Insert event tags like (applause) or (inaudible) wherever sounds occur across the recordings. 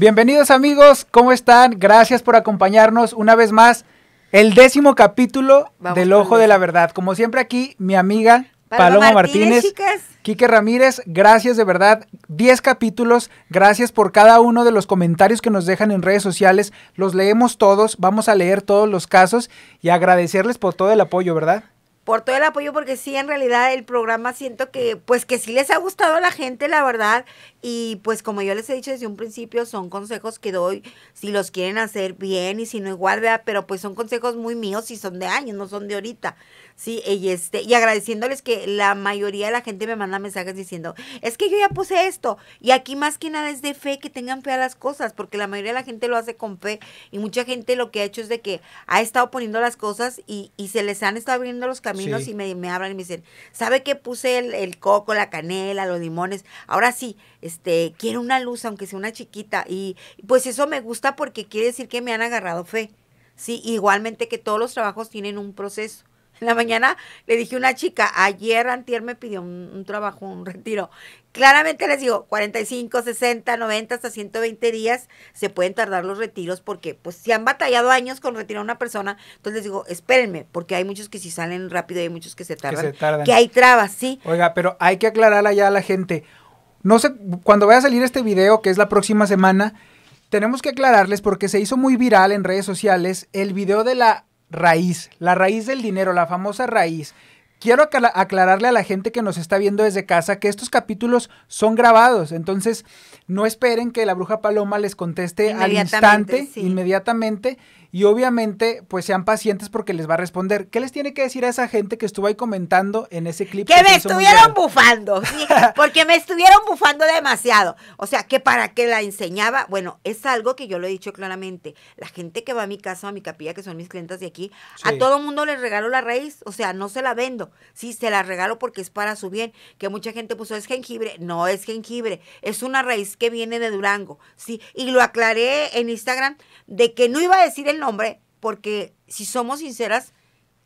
Bienvenidos amigos, ¿cómo están? Gracias por acompañarnos una vez más. El décimo capítulo del Ojo de la Verdad. Como siempre aquí, mi amiga Paloma, Martínez, Martínez Quique Ramírez, gracias de verdad. Diez capítulos, gracias por cada uno de los comentarios que nos dejan en redes sociales. Los leemos todos, vamos a leer todos los casos y agradecerles por todo el apoyo, ¿verdad? por todo el apoyo porque sí en realidad el programa siento que pues que sí les ha gustado a la gente la verdad y pues como yo les he dicho desde un principio son consejos que doy si los quieren hacer bien y si no igual vea pero pues son consejos muy míos y son de años no son de ahorita Sí, y, este, y agradeciéndoles que la mayoría de la gente me manda mensajes diciendo, es que yo ya puse esto. Y aquí más que nada es de fe, que tengan fe a las cosas, porque la mayoría de la gente lo hace con fe. Y mucha gente lo que ha hecho es de que ha estado poniendo las cosas y, y se les han estado abriendo los caminos y me, hablan y me dicen, ¿sabe que puse el, el, coco, la canela, los limones? Ahora sí, este, quiero una luz, aunque sea una chiquita. Y pues eso me gusta porque quiere decir que me han agarrado fe. Sí, igualmente que todos los trabajos tienen un proceso en la mañana le dije a una chica, ayer Antier me pidió un, trabajo, un retiro. Claramente les digo, 45, 60, 90 hasta 120 días se pueden tardar los retiros porque pues si han batallado años con retirar a una persona, entonces les digo, espérenme, porque hay muchos que si salen rápido y hay muchos que se tardan. Que, se tardan. que hay trabas, sí. Oiga, pero hay que aclarar allá a la gente. No sé, cuando vaya a salir este video, que es la próxima semana, tenemos que aclararles porque se hizo muy viral en redes sociales el video de la raíz, la raíz del dinero, la famosa raíz. Quiero aclararle a la gente que nos está viendo desde casa que estos capítulos son grabados, entonces no esperen que la bruja paloma les conteste al instante, inmediatamente y obviamente pues sean pacientes porque les va a responder. ¿Qué les tiene que decir a esa gente que estuvo ahí comentando en ese clip? Que, me estuvieron bufando, ¿sí? porque me estuvieron bufando demasiado. O sea, que para que la enseñaba, bueno, es algo que yo lo he dicho claramente. La gente que va a mi casa, a mi capilla, que son mis clientes de aquí, a todo mundo les regalo la raíz, o sea, no se la vendo, sí, se la regalo porque es para su bien. Que mucha gente puso, es jengibre, no es jengibre, es una raíz que viene de Durango, sí, y lo aclaré en Instagram de que no iba a decir el nombre porque, si somos sinceras,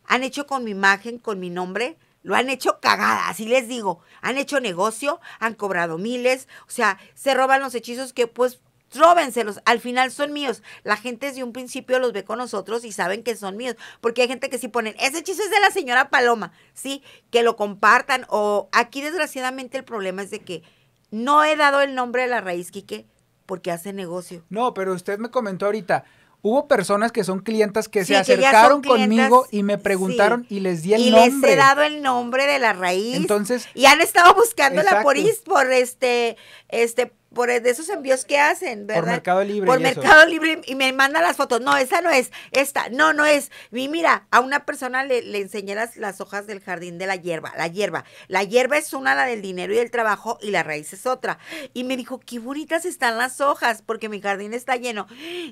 han hecho con mi imagen, con mi nombre, lo han hecho cagada, así les digo. Han hecho negocio, han cobrado miles, o sea, se roban los hechizos que pues róbenselos, al final son míos. La gente desde un principio los ve con nosotros y saben que son míos, porque hay gente que si ponen, ese hechizo es de la señora Paloma, sí, que lo compartan o aquí desgraciadamente el problema es de que no he dado el nombre de la raíz Quique porque hace negocio. No, pero usted me comentó ahorita, Hubo personas que son clientas que se acercaron conmigo y me preguntaron y les di el nombre. Y les he dado el nombre de la raíz. Entonces. Y han estado buscándola la por, por este, este por e, de esos envíos que hacen, ¿verdad? Por Mercado Libre. Por Mercado Libre y me manda las fotos. No, esa no es, esta, no, no es. Y mira, a una persona le, enseñé las, hojas del jardín de la hierba, la hierba. La hierba es una, la del dinero y del trabajo, y la raíz es otra. Y me dijo, qué bonitas están las hojas, porque mi jardín está lleno.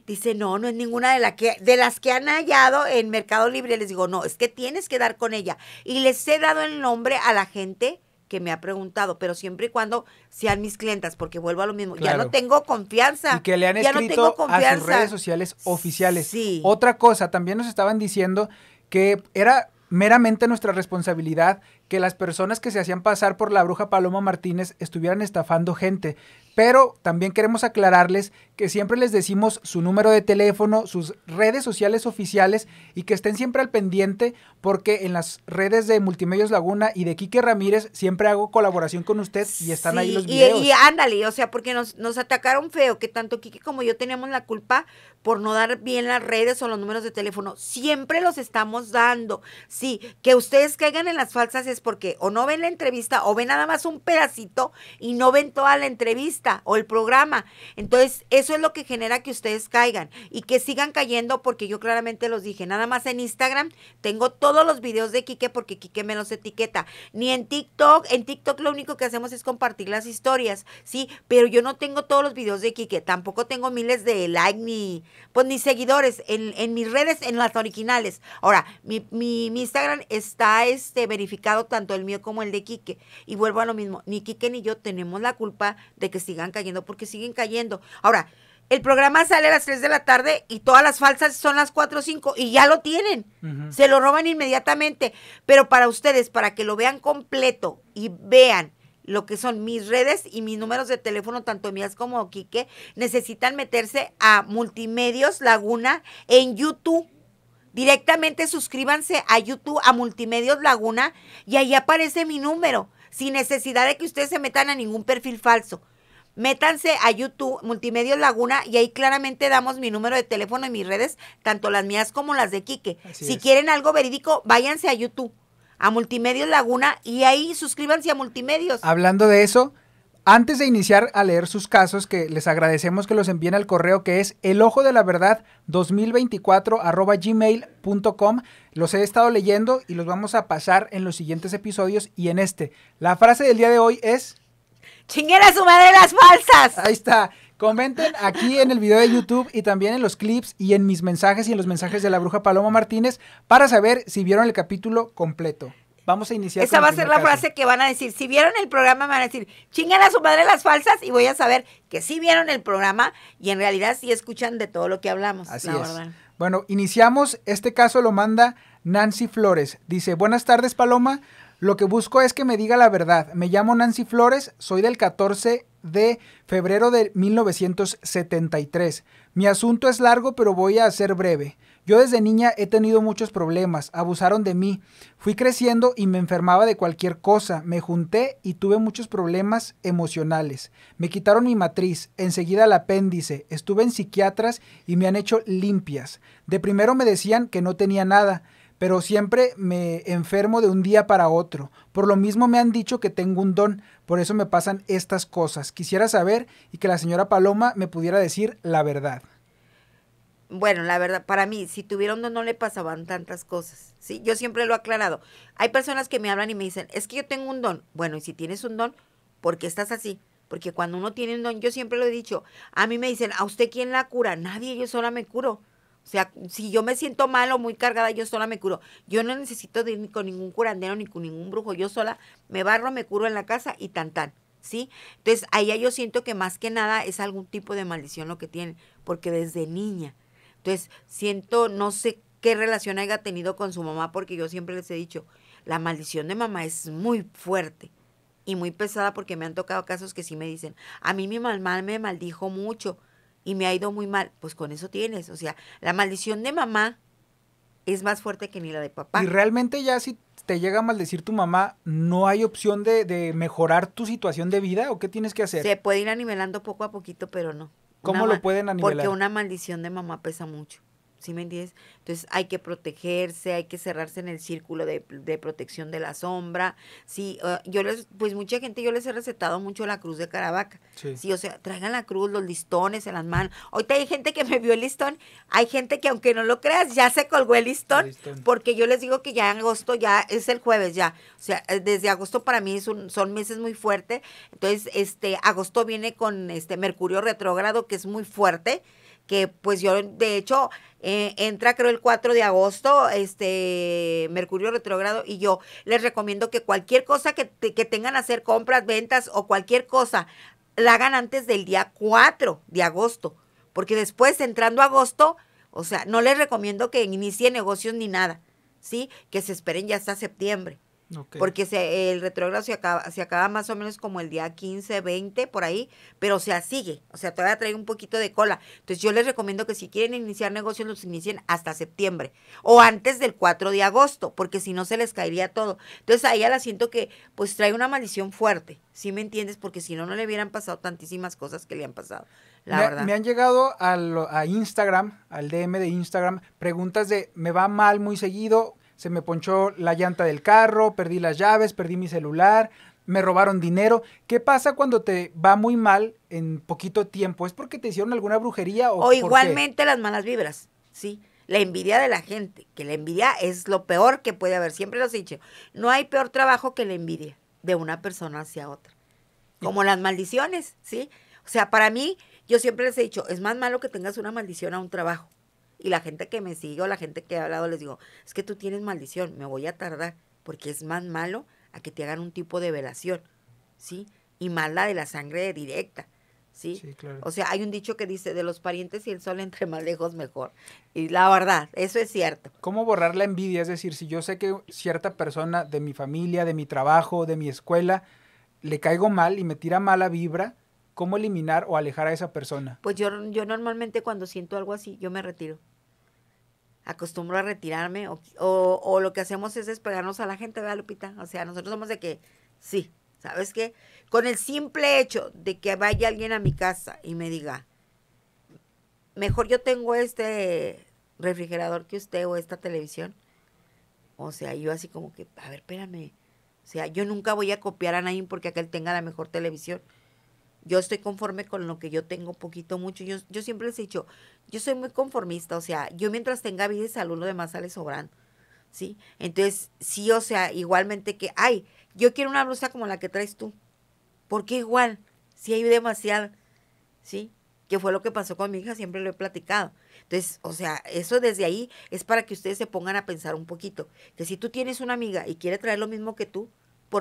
Dice, no, no es ninguna de, la que, de las que han hallado en Mercado Libre. Les digo, no, es que tienes que dar con ella. Y les he dado el nombre a la gente que me ha preguntado, pero siempre y cuando sean mis clientas, porque vuelvo a lo mismo, ya no tengo confianza. Y que le han escrito a redes sociales oficiales. Sí. Otra cosa, también nos estaban diciendo que era meramente nuestra responsabilidad que las personas que se hacían pasar por la bruja Paloma Martínez estuvieran estafando gente. Pero también queremos aclararles que siempre les decimos su número de teléfono, sus redes sociales oficiales y que estén siempre al pendiente porque en las redes de Multimedios Laguna y de Quique Ramírez siempre hago colaboración con usted y están ahí los videos. Y, ándale, o sea, porque nos, nos atacaron feo, que tanto Quique como yo tenemos la culpa por no dar bien las redes o los números de teléfono. Siempre los estamos dando Sí, que ustedes caigan en las falsas es porque o no ven la entrevista o ven nada más un pedacito y no ven toda la entrevista o el programa. Entonces, eso es lo que genera que ustedes caigan y que sigan cayendo porque yo claramente los dije, nada más en Instagram tengo todos los videos de Quique porque Quique me los etiqueta. Ni en TikTok, en TikTok lo único que hacemos es compartir las historias, ¿sí? Pero yo no tengo todos los videos de Quique, tampoco tengo miles de like ni, pues ni seguidores en, en mis redes, en las originales. Ahora, mi, mi, mis Instagram está este, verificado tanto el mío como el de Quique. Y vuelvo a lo mismo, ni Quique ni yo tenemos la culpa de que sigan cayendo porque siguen cayendo. Ahora, el programa sale a las 3 de la tarde y todas las falsas son las 4 o 5 y ya lo tienen. Se lo roban inmediatamente. Pero para ustedes, para que lo vean completo y vean lo que son mis redes y mis números de teléfono, tanto mías como Quique, necesitan meterse a Multimedios Laguna en YouTube Directamente suscríbanse a YouTube, a Multimedios Laguna, y ahí aparece mi número, sin necesidad de que ustedes se metan a ningún perfil falso. Métanse a YouTube, Multimedios Laguna, y ahí claramente damos mi número de teléfono y mis redes, tanto las mías como las de Quique. si quieren algo verídico, váyanse a YouTube, a Multimedios Laguna, y ahí suscríbanse a Multimedios. Hablando de eso, antes de iniciar a leer sus casos, que les agradecemos que los envíen al correo que es el ojo de la verdad 2024 gmail.com. Los he estado leyendo y los vamos a pasar en los siguientes episodios y en este. La frase del día de hoy es... Chinguera su madre las falsas. Ahí está. Comenten aquí en el video de YouTube y también en los clips y en mis mensajes y en los mensajes de la bruja Paloma Martínez para saber si vieron el capítulo completo. Vamos a iniciar. Esa va a ser la frase que van a decir. Si vieron el programa, van a decir, chingan a su madre las falsas y voy a saber que sí vieron el programa y en realidad sí escuchan de todo lo que hablamos. Así es. Bueno, iniciamos. Este caso lo manda Nancy Flores. Dice, buenas tardes, Paloma. Lo que busco es que me diga la verdad. Me llamo Nancy Flores, soy del 14 de febrero de 1973. Mi asunto es largo, pero voy a ser breve. Yo desde niña he tenido muchos problemas, abusaron de mí, fui creciendo y me enfermaba de cualquier cosa, me junté y tuve muchos problemas emocionales. Me quitaron mi matriz, enseguida el apéndice, estuve en psiquiatras y me han hecho limpias. De primero me decían que no tenía nada, pero siempre me enfermo de un día para otro. Por lo mismo me han dicho que tengo un don, por eso me pasan estas cosas. Quisiera saber y que la señora Paloma me pudiera decir la verdad bueno, la verdad, para mí, si tuviera don, no le pasaban tantas cosas, ¿sí? Yo siempre lo he aclarado. Hay personas que me hablan y me dicen, es que yo tengo un don. Bueno, y si tienes un don, ¿por qué estás así? Porque cuando uno tiene un don, yo siempre lo he dicho, a mí me dicen, ¿a usted quién la cura? Nadie, yo sola me curo. O sea, si yo me siento mal o muy cargada, yo sola me curo. Yo no necesito ir con ningún curandero ni con ningún brujo. Yo sola me barro, me curo en la casa y tan tan. ¿Sí? Entonces, ahí yo siento que más que nada es algún tipo de maldición lo que tienen, porque desde niña entonces, siento, no sé qué relación haya tenido con su mamá, porque yo siempre les he dicho, la maldición de mamá es muy fuerte y muy pesada porque me han tocado casos que sí me dicen, a mí mi mamá me maldijo mucho y me ha ido muy mal. Pues con eso tienes, o sea, la maldición de mamá es más fuerte que ni la de papá. Y realmente ya si te llega a maldecir tu mamá, ¿no hay opción de, de mejorar tu situación de vida o qué tienes que hacer? Se puede ir nivelando poco a poquito, pero no. ¿Cómo lo pueden anivelar? Porque una maldición de mamá pesa mucho. ¿sí me entiendes? Entonces hay que protegerse, hay que cerrarse en el círculo de, protección de la sombra. Sí, ah, yo les, pues mucha gente yo les he recetado mucho la cruz de Caravaca. Sí. o sea, traigan la cruz, los listones en las manos. Ahorita hay gente que me vio el listón, hay gente que aunque no lo creas, ya se colgó el listón, porque yo les digo que ya en agosto ya es el jueves ya. O sea, eh, desde agosto para mí un, son meses muy fuertes. Entonces, este agosto viene con este Mercurio retrógrado que es muy fuerte que pues yo, de hecho, eh, entra creo el 4 de agosto, este, Mercurio retrógrado, y yo les recomiendo que cualquier cosa que, que tengan a hacer, compras, ventas o cualquier cosa, la hagan antes del día 4 de agosto, porque después, entrando agosto, o sea, no les recomiendo que inicie negocios ni nada, ¿sí? Que se esperen ya hasta septiembre. Porque se, el retrógrado se acaba, se acaba más o menos como el día 15, 20, por ahí, pero se sigue, o sea, todavía trae un poquito de cola. Entonces yo les recomiendo que si quieren iniciar negocios, los inicien hasta septiembre o antes del 4 de agosto, porque si no se les caería todo. Entonces ahí ya la siento que pues trae una maldición fuerte, si me entiendes? Porque si no, no le hubieran pasado tantísimas cosas que le han pasado. La verdad. me han llegado a, a Instagram, al DM de Instagram, preguntas de, ¿me va mal muy seguido? se me ponchó la llanta del carro, perdí las llaves, perdí mi celular, me robaron dinero. ¿Qué pasa cuando te va muy mal en poquito tiempo? ¿Es porque te hicieron alguna brujería o, igualmente las malas vibras? Sí. La envidia de la gente, que la envidia es lo peor que puede haber. Siempre lo he dicho. No hay peor trabajo que la envidia de una persona hacia otra. Como las maldiciones, ¿sí? O sea, para mí, yo siempre les he dicho, es más malo que tengas una maldición a un trabajo y la gente que me sigue o la gente que ha hablado les digo, es que tú tienes maldición, me voy a tardar, porque es más malo a que te hagan un tipo de velación, ¿sí? Y más la de la sangre directa. ¿sí? O sea, hay un dicho que dice, de los parientes y el sol entre más lejos mejor. Y la verdad, eso es cierto. ¿Cómo borrar la envidia? Es decir, si yo sé que cierta persona de mi familia, de mi trabajo, de mi escuela, le caigo mal y me tira mala vibra, ¿cómo eliminar o alejar a esa persona? Pues yo, yo normalmente cuando siento algo así, yo me retiro acostumbro a retirarme o, o, lo que hacemos es despegarnos a la gente, ¿verdad, Lupita? O sea, nosotros somos de que, sí, ¿sabes qué? Con el simple hecho de que vaya alguien a mi casa y me diga, mejor yo tengo este refrigerador que usted o esta televisión. O sea, yo así como que, a ver, espérame. O sea, yo nunca voy a copiar a nadie porque aquel tenga la mejor televisión yo estoy conforme con lo que yo tengo, poquito, mucho. Yo, yo siempre les he dicho, yo soy muy conformista, o sea, yo mientras tenga vida y salud, lo demás sale sobrando, ¿sí? Entonces, sí, o sea, igualmente que, ay, yo quiero una blusa como la que traes tú, porque igual, si hay demasiada, ¿sí? Que fue lo que pasó con mi hija, siempre lo he platicado. Entonces, o sea, eso desde ahí es para que ustedes se pongan a pensar un poquito, que si tú tienes una amiga y quiere traer lo mismo que tú,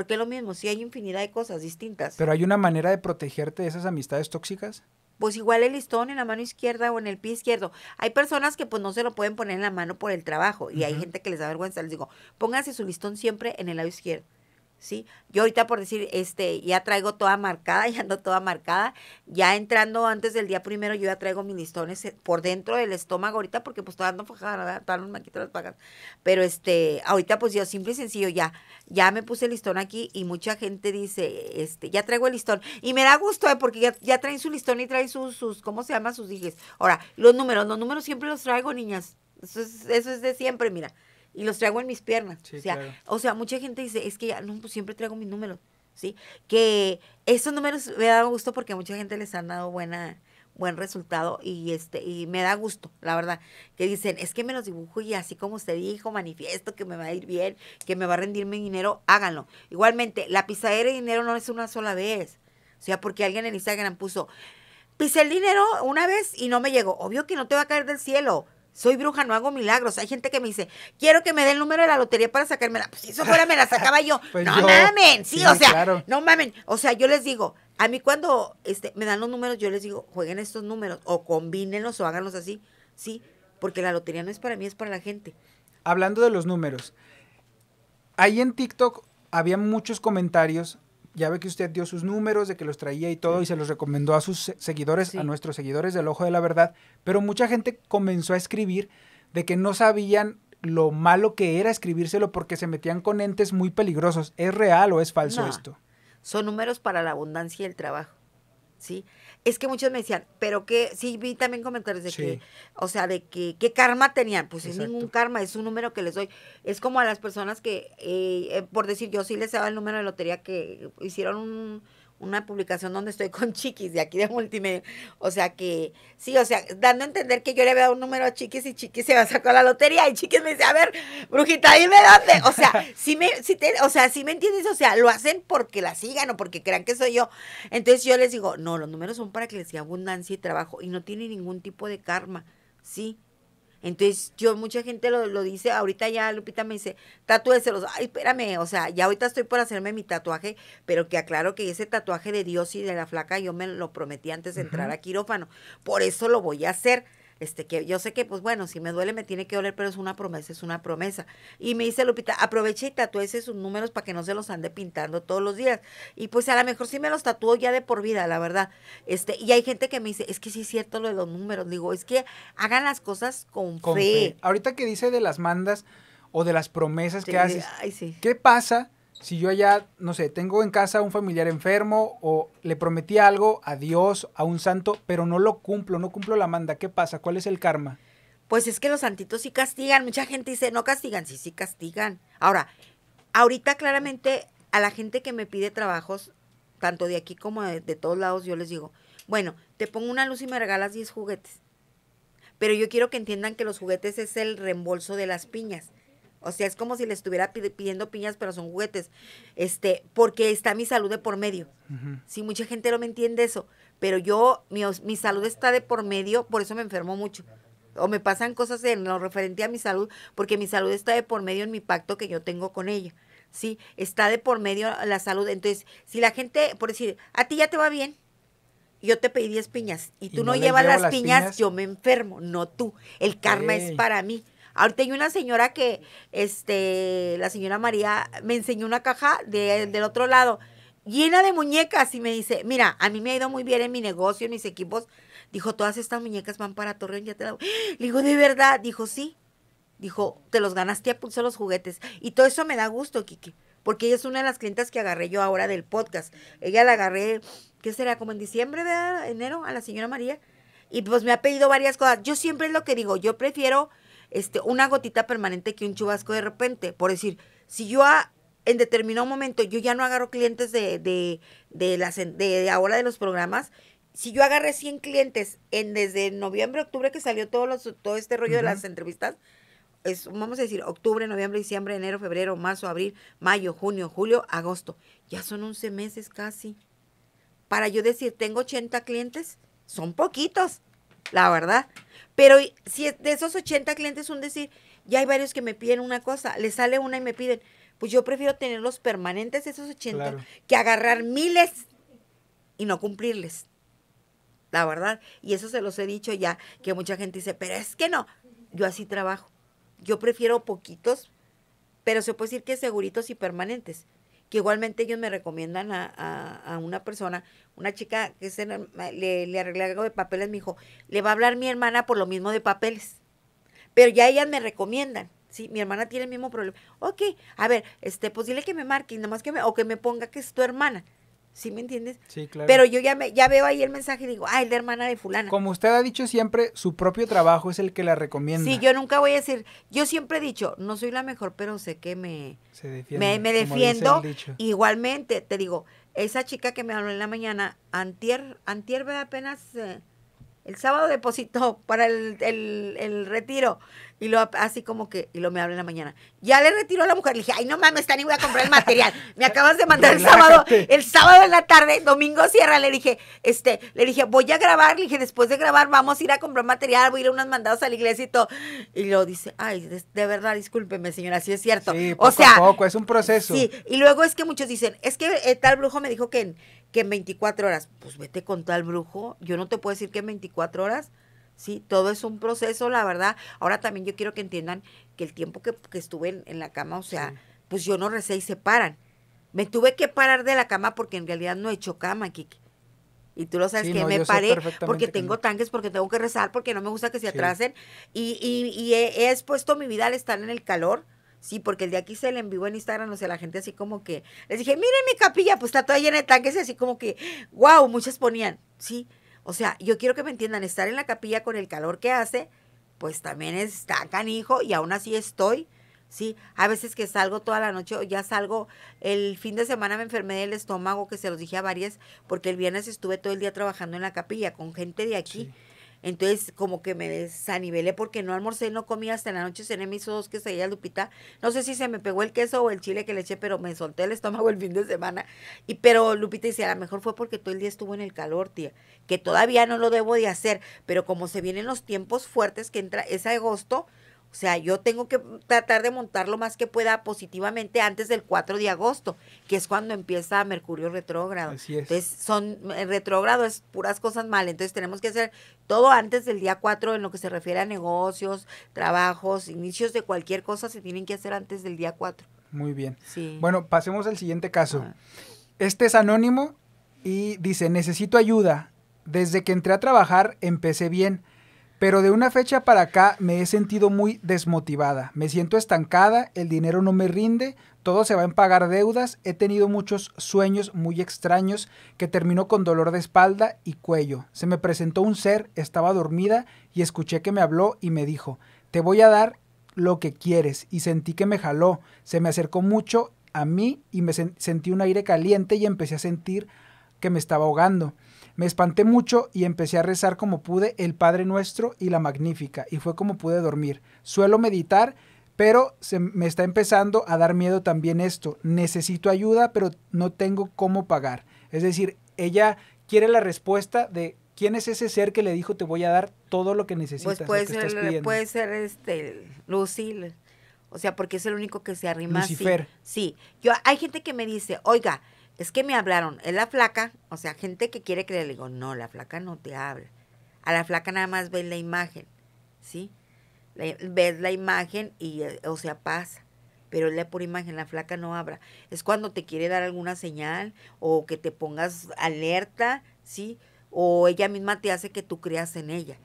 qué lo mismo, si hay infinidad de cosas distintas. Pero hay una manera de protegerte de esas amistades tóxicas. Pues igual el listón en la mano izquierda o en el pie izquierdo. Hay personas que pues no se lo pueden poner en la mano por el trabajo y hay gente que les da vergüenza. Les digo, póngase su listón siempre en el lado izquierdo. Yo ahorita por decir, este, ya traigo toda marcada, (laughs) ya ando toda marcada, ya entrando antes del día primero, yo ya traigo mis listones eh, por dentro del estómago ahorita, porque pues todavía ando fajada, todavía no me las pagas, pero este, ahorita pues yo simple y sencillo, ya, ya me puse el listón aquí y mucha gente dice, este, ya traigo el listón, y me da gusto, ¿eh? porque ya, ya traen su listón y traen sus, sus, ¿cómo se llama? Sus dijes. Ahora, los números, los números siempre los traigo, niñas, eso es, eso es de siempre, mira, y los traigo en mis piernas. o, sea, o sea, mucha gente dice, es que ya, no, pues siempre traigo mis números, ¿sí? Que esos números me da gusto porque a mucha gente les han dado buena buen resultado y este y me da gusto, la verdad, que dicen, es que me los dibujo y así como usted dijo, manifiesto que me va a ir bien, que me va a rendir mi dinero, háganlo. Igualmente, la pisadera de dinero no es una sola vez. O sea, porque alguien en Instagram puso, pisé el dinero una vez y no me llegó. Obvio que no te va a caer del cielo. Soy bruja, no hago milagros. Hay gente que me dice, quiero que me dé el número de la lotería para sacármela. Pues si eso fuera, me la sacaba yo. (laughs) Pues no mamen, sí, o sea, no mamen. O sea, yo les digo, a mí cuando este, me dan los números, yo les digo, jueguen estos números o combínenlos o háganlos así. Sí, porque la lotería no es para mí, es para la gente. Hablando de los números, ahí en TikTok había muchos comentarios ya ve que usted dio sus números, de que los traía y todo, y se los recomendó a sus seguidores, a nuestros seguidores del Ojo de la Verdad, pero mucha gente comenzó a escribir de que no sabían lo malo que era escribírselo porque se metían con entes muy peligrosos. ¿Es real o es falso esto? Son números para la abundancia y el trabajo, ¿sí? es que muchos me decían, pero que, sí, vi también comentarios de que, o sea, de que, ¿qué karma tenían? Pues es ningún karma, es un número que les doy. Es como a las personas que, eh, eh, por decir, yo sí les daba el número de lotería que hicieron un una publicación donde estoy con Chiquis de aquí de multimedia. O sea que, sí, o sea, dando a entender que yo le había dado un número a Chiquis y Chiquis se me sacó la lotería y Chiquis me dice, a ver, brujita, dime dónde. O sea, si (laughs) me, si te, o sea, si me entiendes, o sea, lo hacen porque la sigan o porque crean que soy yo. Entonces yo les digo, no, los números son para que les sea abundancia y trabajo y no tiene ningún tipo de karma. Sí, entonces, yo, mucha gente lo, lo dice, ahorita ya Lupita me dice, tatúeselos, ay, espérame, o sea, ya ahorita estoy por hacerme mi tatuaje, pero que aclaro que ese tatuaje de Dios y de la flaca yo me lo prometí antes de entrar a quirófano, por eso lo voy a hacer este, que yo sé que, pues bueno, si me duele me tiene que doler, pero es una promesa, es una promesa. Y me dice Lupita, aproveche y tatúe sus números para que no se los ande pintando todos los días. Y pues a lo mejor sí me los tatúo ya de por vida, la verdad. Este, y hay gente que me dice, es que sí es cierto lo de los números. Digo, es que hagan las cosas con, con fe. Ahorita que dice de las mandas o de las promesas que haces, ¿qué pasa? si yo allá, no sé, tengo en casa un familiar enfermo o le prometí algo a Dios, a un santo, pero no lo cumplo, no cumplo la manda, ¿qué pasa? ¿Cuál es el karma? Pues es que los santitos sí castigan, mucha gente dice, no castigan, sí, sí castigan. Ahora, ahorita claramente a la gente que me pide trabajos, tanto de aquí como de, de todos lados, yo les digo, bueno, te pongo una luz y me regalas 10 juguetes. Pero yo quiero que entiendan que los juguetes es el reembolso de las piñas. O sea, es como si le estuviera pidiendo piñas, pero son juguetes. Este, porque está mi salud de por medio. Sí, mucha gente no me entiende eso. Pero yo, mi, mi, salud está de por medio, por eso me enfermo mucho. O me pasan cosas en lo referente a mi salud, porque mi salud está de por medio en mi pacto que yo tengo con ella. Sí, está de por medio la salud. Entonces, si la gente, por decir, a ti ya te va bien, yo te pedí 10 piñas y tú no, llevas las, piñas, yo me enfermo, no tú. El karma es para mí. Ahorita hay una señora que, este, la señora María me enseñó una caja de, del otro lado llena de muñecas y me dice, mira, a mí me ha ido muy bien en mi negocio, en mis equipos. Dijo, todas estas muñecas van para Torreón, ya te la... Le digo, ¿de verdad? Dijo, sí. Dijo, te los ganaste a pulso los juguetes. Y todo eso me da gusto, Kiki, porque ella es una de las clientas que agarré yo ahora del podcast. Ella la agarré, ¿qué será? Como en diciembre, ¿verdad? Enero, a la señora María. Y pues me ha pedido varias cosas. Yo siempre es lo que digo, yo prefiero este, una gotita permanente que un chubasco de repente. Por decir, si yo en determinado momento yo ya no agarro clientes de, de, de, las, de, ahora de los programas, si yo agarré 100 clientes en desde noviembre, octubre que salió todo, los, todo este rollo de las entrevistas, es, vamos a decir, octubre, noviembre, diciembre, enero, febrero, marzo, abril, mayo, junio, julio, agosto. Ya son 11 meses casi. Para yo decir, tengo 80 clientes, son poquitos, la verdad. Pero si de esos 80 clientes, un decir, ya hay varios que me piden una cosa, les sale una y me piden, pues yo prefiero tener los permanentes esos 80 que agarrar miles y no cumplirles. La verdad, y eso se los he dicho ya, que mucha gente dice, pero es que no, yo así trabajo. Yo prefiero poquitos, pero se puede decir que seguritos y permanentes que igualmente ellos me recomiendan a, a, una persona, una chica que se, le, le algo de papeles, me dijo, le va a hablar mi hermana por lo mismo de papeles, pero ya ellas me recomiendan. Sí, mi hermana tiene el mismo problema. Ok, a ver, este, pues dile que me marque, nomás más que me, o que me ponga que es tu hermana. ¿Sí me entiendes? Sí, claro. Pero yo ya, me, ya veo ahí el mensaje y digo, ah, es la hermana de fulana. Como usted ha dicho siempre, su propio trabajo es el que la recomienda. Sí, yo nunca voy a decir, yo siempre he dicho, no soy la mejor, pero sé que me, me, defiendo. Igualmente, te digo, esa chica que me habló en la mañana, antier, antier apenas... Eh, el sábado depositó para el, el, retiro. Y lo así como que, y lo me habla en la mañana. Ya le retiro a la mujer. Le dije, ay, no mames, ni voy a comprar el material. Me acabas de mandar el sábado, el sábado en la tarde, domingo cierra. Le dije, este, le dije, voy a grabar. Le dije, después de grabar, vamos a ir a comprar material, voy a ir a unos mandados a la iglesia y todo. Y lo dice, ay, de, verdad, discúlpeme, señora, sí es cierto. Sí, o sea, poco, es un proceso. Sí, y luego es que muchos dicen, es que eh, tal brujo me dijo que en, que en 24 horas, pues vete con tal brujo, yo no te puedo decir que en 24 horas, sí, todo es un proceso, la verdad. Ahora también yo quiero que entiendan que el tiempo que, estuve en, la cama, o sea, pues yo no recé y se paran. Me tuve que parar de la cama porque en realidad no he hecho cama, Kiki. Y tú lo sabes que me paré porque tengo tanques, porque tengo que rezar, porque no me gusta que se atrasen. Y, y, y he expuesto mi vida al estar en el calor Sí, porque el de aquí se le envió en Instagram, o sea, la gente así como que, les dije, miren mi capilla, pues está toda llena de tanques, y así como que, wow, muchas ponían, sí. O sea, yo quiero que me entiendan, estar en la capilla con el calor que hace, pues también está canijo, y aún así estoy, sí. A veces que salgo toda la noche, ya salgo, el fin de semana me enfermé del estómago, que se los dije a varias, porque el viernes estuve todo el día trabajando en la capilla con gente de aquí. Entonces, como que me desanivelé porque no almorcé, no comí hasta la noche, cené mis dos quesadillas Lupita. No sé si se me pegó el queso o el chile que le eché, pero me solté el estómago el fin de semana. Y pero Lupita dice, a lo mejor fue porque todo el día estuvo en el calor, tía, que todavía no lo debo de hacer, pero como se vienen los tiempos fuertes que entra ese agosto, o sea, yo tengo que tratar de montar lo más que pueda positivamente antes del 4 de agosto, que es cuando empieza Mercurio retrógrado. Así es. Entonces, son eh, retrógrado es puras cosas mal, entonces tenemos que hacer todo antes del día 4 en lo que se refiere a negocios, trabajos, inicios de cualquier cosa se tienen que hacer antes del día 4. Muy bien. Bueno, pasemos al siguiente caso. Este es anónimo y dice, "Necesito ayuda. Desde que entré a trabajar empecé bien." Pero de una fecha para acá me he sentido muy desmotivada. Me siento estancada, el dinero no me rinde, todo se va en pagar deudas, he tenido muchos sueños muy extraños que terminó con dolor de espalda y cuello. Se me presentó un ser, estaba dormida y escuché que me habló y me dijo, te voy a dar lo que quieres y sentí que me jaló, se me acercó mucho a mí y me sentí un aire caliente y empecé a sentir que me estaba ahogando. Me espanté mucho y empecé a rezar como pude el Padre Nuestro y la Magnífica, y fue como pude dormir. Suelo meditar, pero se me está empezando a dar miedo también esto. Necesito ayuda, pero no tengo cómo pagar. Es decir, ella quiere la respuesta de quién es ese ser que le dijo te voy a dar todo lo que necesitas. Pues puede, ser, ser este O sea, porque es el único que se arrima Lucifer. Sí. Yo hay gente que me dice, "Oiga, es que me hablaron, es la flaca, o sea, gente que quiere creer, le digo, no, la flaca no te habla. A la flaca nada más ves la imagen, ¿sí? ves la imagen y, eh, o sea, pasa. Pero es por imagen, la flaca no habla. Es cuando te quiere dar alguna señal o que te pongas alerta, ¿sí? O ella misma te hace que tú creas en ella.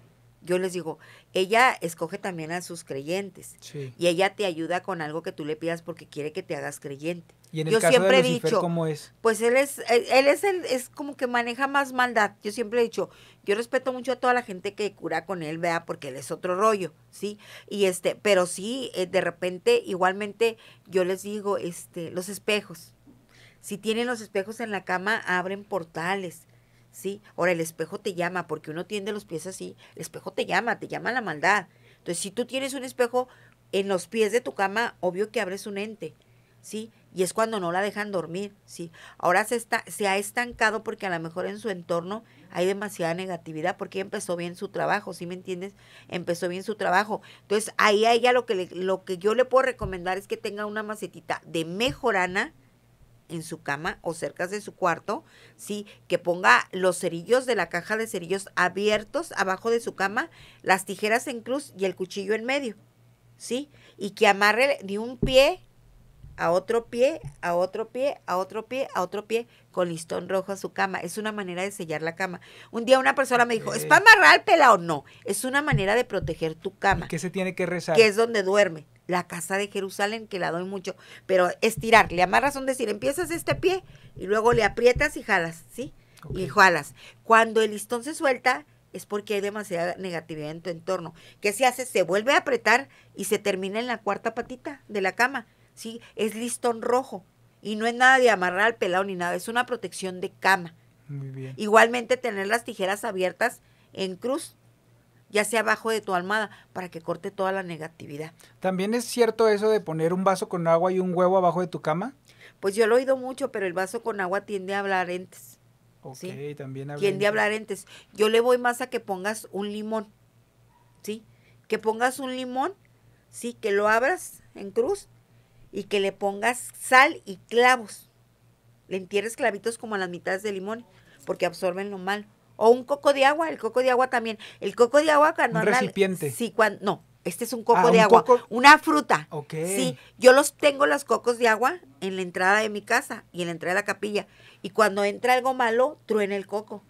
Yo les digo, ella escoge también a sus creyentes. Y ella te ayuda con algo que tú le pidas porque quiere que te hagas creyente yo siempre he dicho, ¿cómo es? Pues él es, él es es como que maneja más maldad. Yo siempre he dicho, yo respeto mucho a toda la gente que cura con él, vea, porque él es otro rollo, ¿sí? Y este, pero sí, eh, de repente, igualmente, yo les digo, este, los espejos. Si tienen los espejos en la cama, abren portales. ¿Sí? Ahora el espejo te llama, porque uno tiende los pies así, el espejo te llama, te llama la maldad. Entonces, si tú tienes un espejo en los pies de tu cama, obvio que abres un ente. ¿sí? Y es cuando no la dejan dormir, ¿sí? Ahora se, está, se ha estancado porque a lo mejor en su entorno hay demasiada negatividad porque empezó bien su trabajo, ¿sí me entiendes? Empezó bien su trabajo. Entonces, ahí a ella lo que, lo que yo le puedo recomendar es que tenga una macetita de mejorana, en su cama o cerca de su cuarto, sí, que ponga los cerillos de la caja de cerillos abiertos abajo de su cama, las tijeras en cruz y el cuchillo en medio, sí, y que amarre de un pie a otro pie, a otro pie, a otro pie, a otro pie, con listón rojo a su cama. Es una manera de sellar la cama. Un día una persona me dijo, ¿es para amarrar el pelado? No, es una manera de proteger tu cama. qué se tiene que rezar? Que es donde duerme. La casa de Jerusalén, que la doy mucho, pero estirar, le amarras un decir, empiezas este pie y luego le aprietas y jalas, ¿sí? Y jalas. Cuando el listón se suelta, es porque hay demasiada negatividad en tu entorno. ¿Qué se hace? Se vuelve a apretar y se termina en la cuarta patita de la cama. ¿sí? Es listón rojo y no es nada de amarrar al pelado ni nada, es una protección de cama. Muy bien. Igualmente tener las tijeras abiertas en cruz, ya sea abajo de tu almohada, para que corte toda la negatividad. ¿También es cierto eso de poner un vaso con agua y un huevo abajo de tu cama? Pues yo lo he oído mucho, pero el vaso con agua tiende a hablar entes. Ok, también Tiende a hablar entes. Yo le voy más a que pongas un limón, ¿sí? Que pongas un limón, ¿sí? Que lo abras en cruz y que le pongas sal y clavos. Le entierres clavitos como a las mitades de limón, porque absorben lo mal. O un coco de agua, el coco de agua también. El coco de agua cuando... Un recipiente. Sí, cuando... No, este es un coco ah, de agua. Una fruta. Ok. Sí, yo los tengo los cocos de agua en la entrada de mi casa y en la entrada de la capilla. Y cuando entra algo malo, truena el coco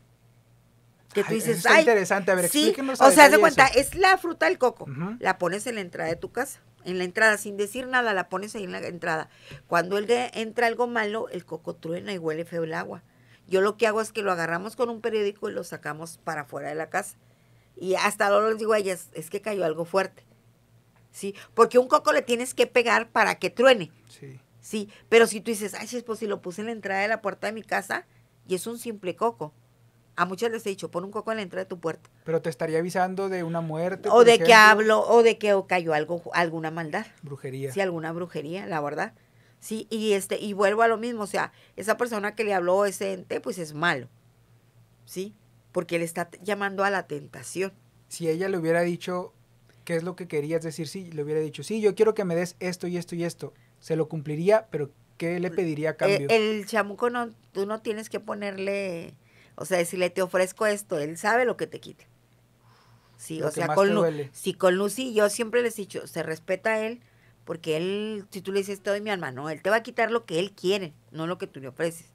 que interesante, a ver, sí, o sea, de cuenta, es la fruta del coco, la pones en la entrada de tu casa, en la entrada, sin decir nada, la pones ahí en la entrada. Cuando él entra algo malo, el coco truena y huele feo el agua. Yo lo que hago es que lo agarramos con un periódico y lo sacamos para fuera de la casa. Y hasta ahora les digo a es que cayó algo fuerte. ¿Sí? Porque un coco le tienes que pegar para que truene. Sí. Sí, pero si tú dices, ay, pues si lo puse en la entrada de la puerta de mi casa y es un simple coco a muchos les he dicho, pon un coco en la entrada de tu puerta. Pero te estaría avisando de una muerte. O de que hablo, o de que cayó algo, alguna maldad. Brujería. Sí, alguna brujería, la verdad. Sí, y este, y vuelvo a lo mismo, o sea, esa persona que le habló ese ente, pues es malo. ¿Sí? Porque le está llamando a la tentación. Si ella le hubiera dicho qué es lo que querías decir, sí, le hubiera dicho, sí, yo quiero que me des esto y esto y esto. Se lo cumpliría, pero ¿qué le pediría a eh, cambio? el, el chamuco no, tú no tienes que ponerle o sea, si le te ofrezco esto, él sabe lo que te quita. Sí, o sea, con, Lu sí, con Lucy yo siempre les he dicho, se respeta a él, porque él, si tú le dices, te doy mi alma, no, él te va a quitar lo que él quiere, no lo que tú le ofreces.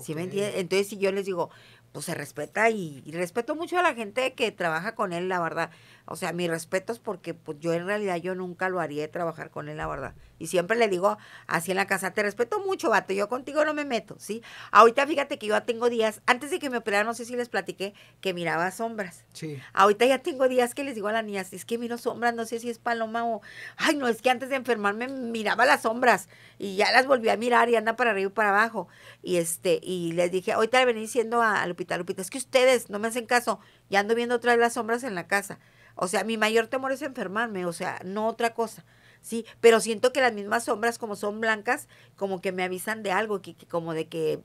¿Sí Entonces, si yo les digo, pues se respeta y, respeto mucho a la gente que trabaja con él, la verdad. O sea, mi respeto es porque pues, yo en realidad yo nunca lo haría trabajar con él, la verdad. Y siempre le digo así en la casa, te respeto mucho, vato, yo contigo no me meto, ¿sí? Ahorita fíjate que yo ya tengo días, antes de que me operara, no sé si les platiqué, que miraba sombras. Sí. Ahorita ya tengo días que les digo a las niñas, es que miro sombras, no sé si es paloma o, ay, no, es que antes de enfermarme miraba las sombras y ya las volví a mirar y anda para arriba y para abajo. Y este, y les dije, ahorita le venía diciendo a, a Lupita, Lupita, es que ustedes no me hacen caso, ya ando viendo otra vez las sombras en la casa. O sea, mi mayor temor es enfermarme, o sea, no otra cosa sí, pero siento que las mismas sombras como son blancas, como que me avisan de algo, que, como de que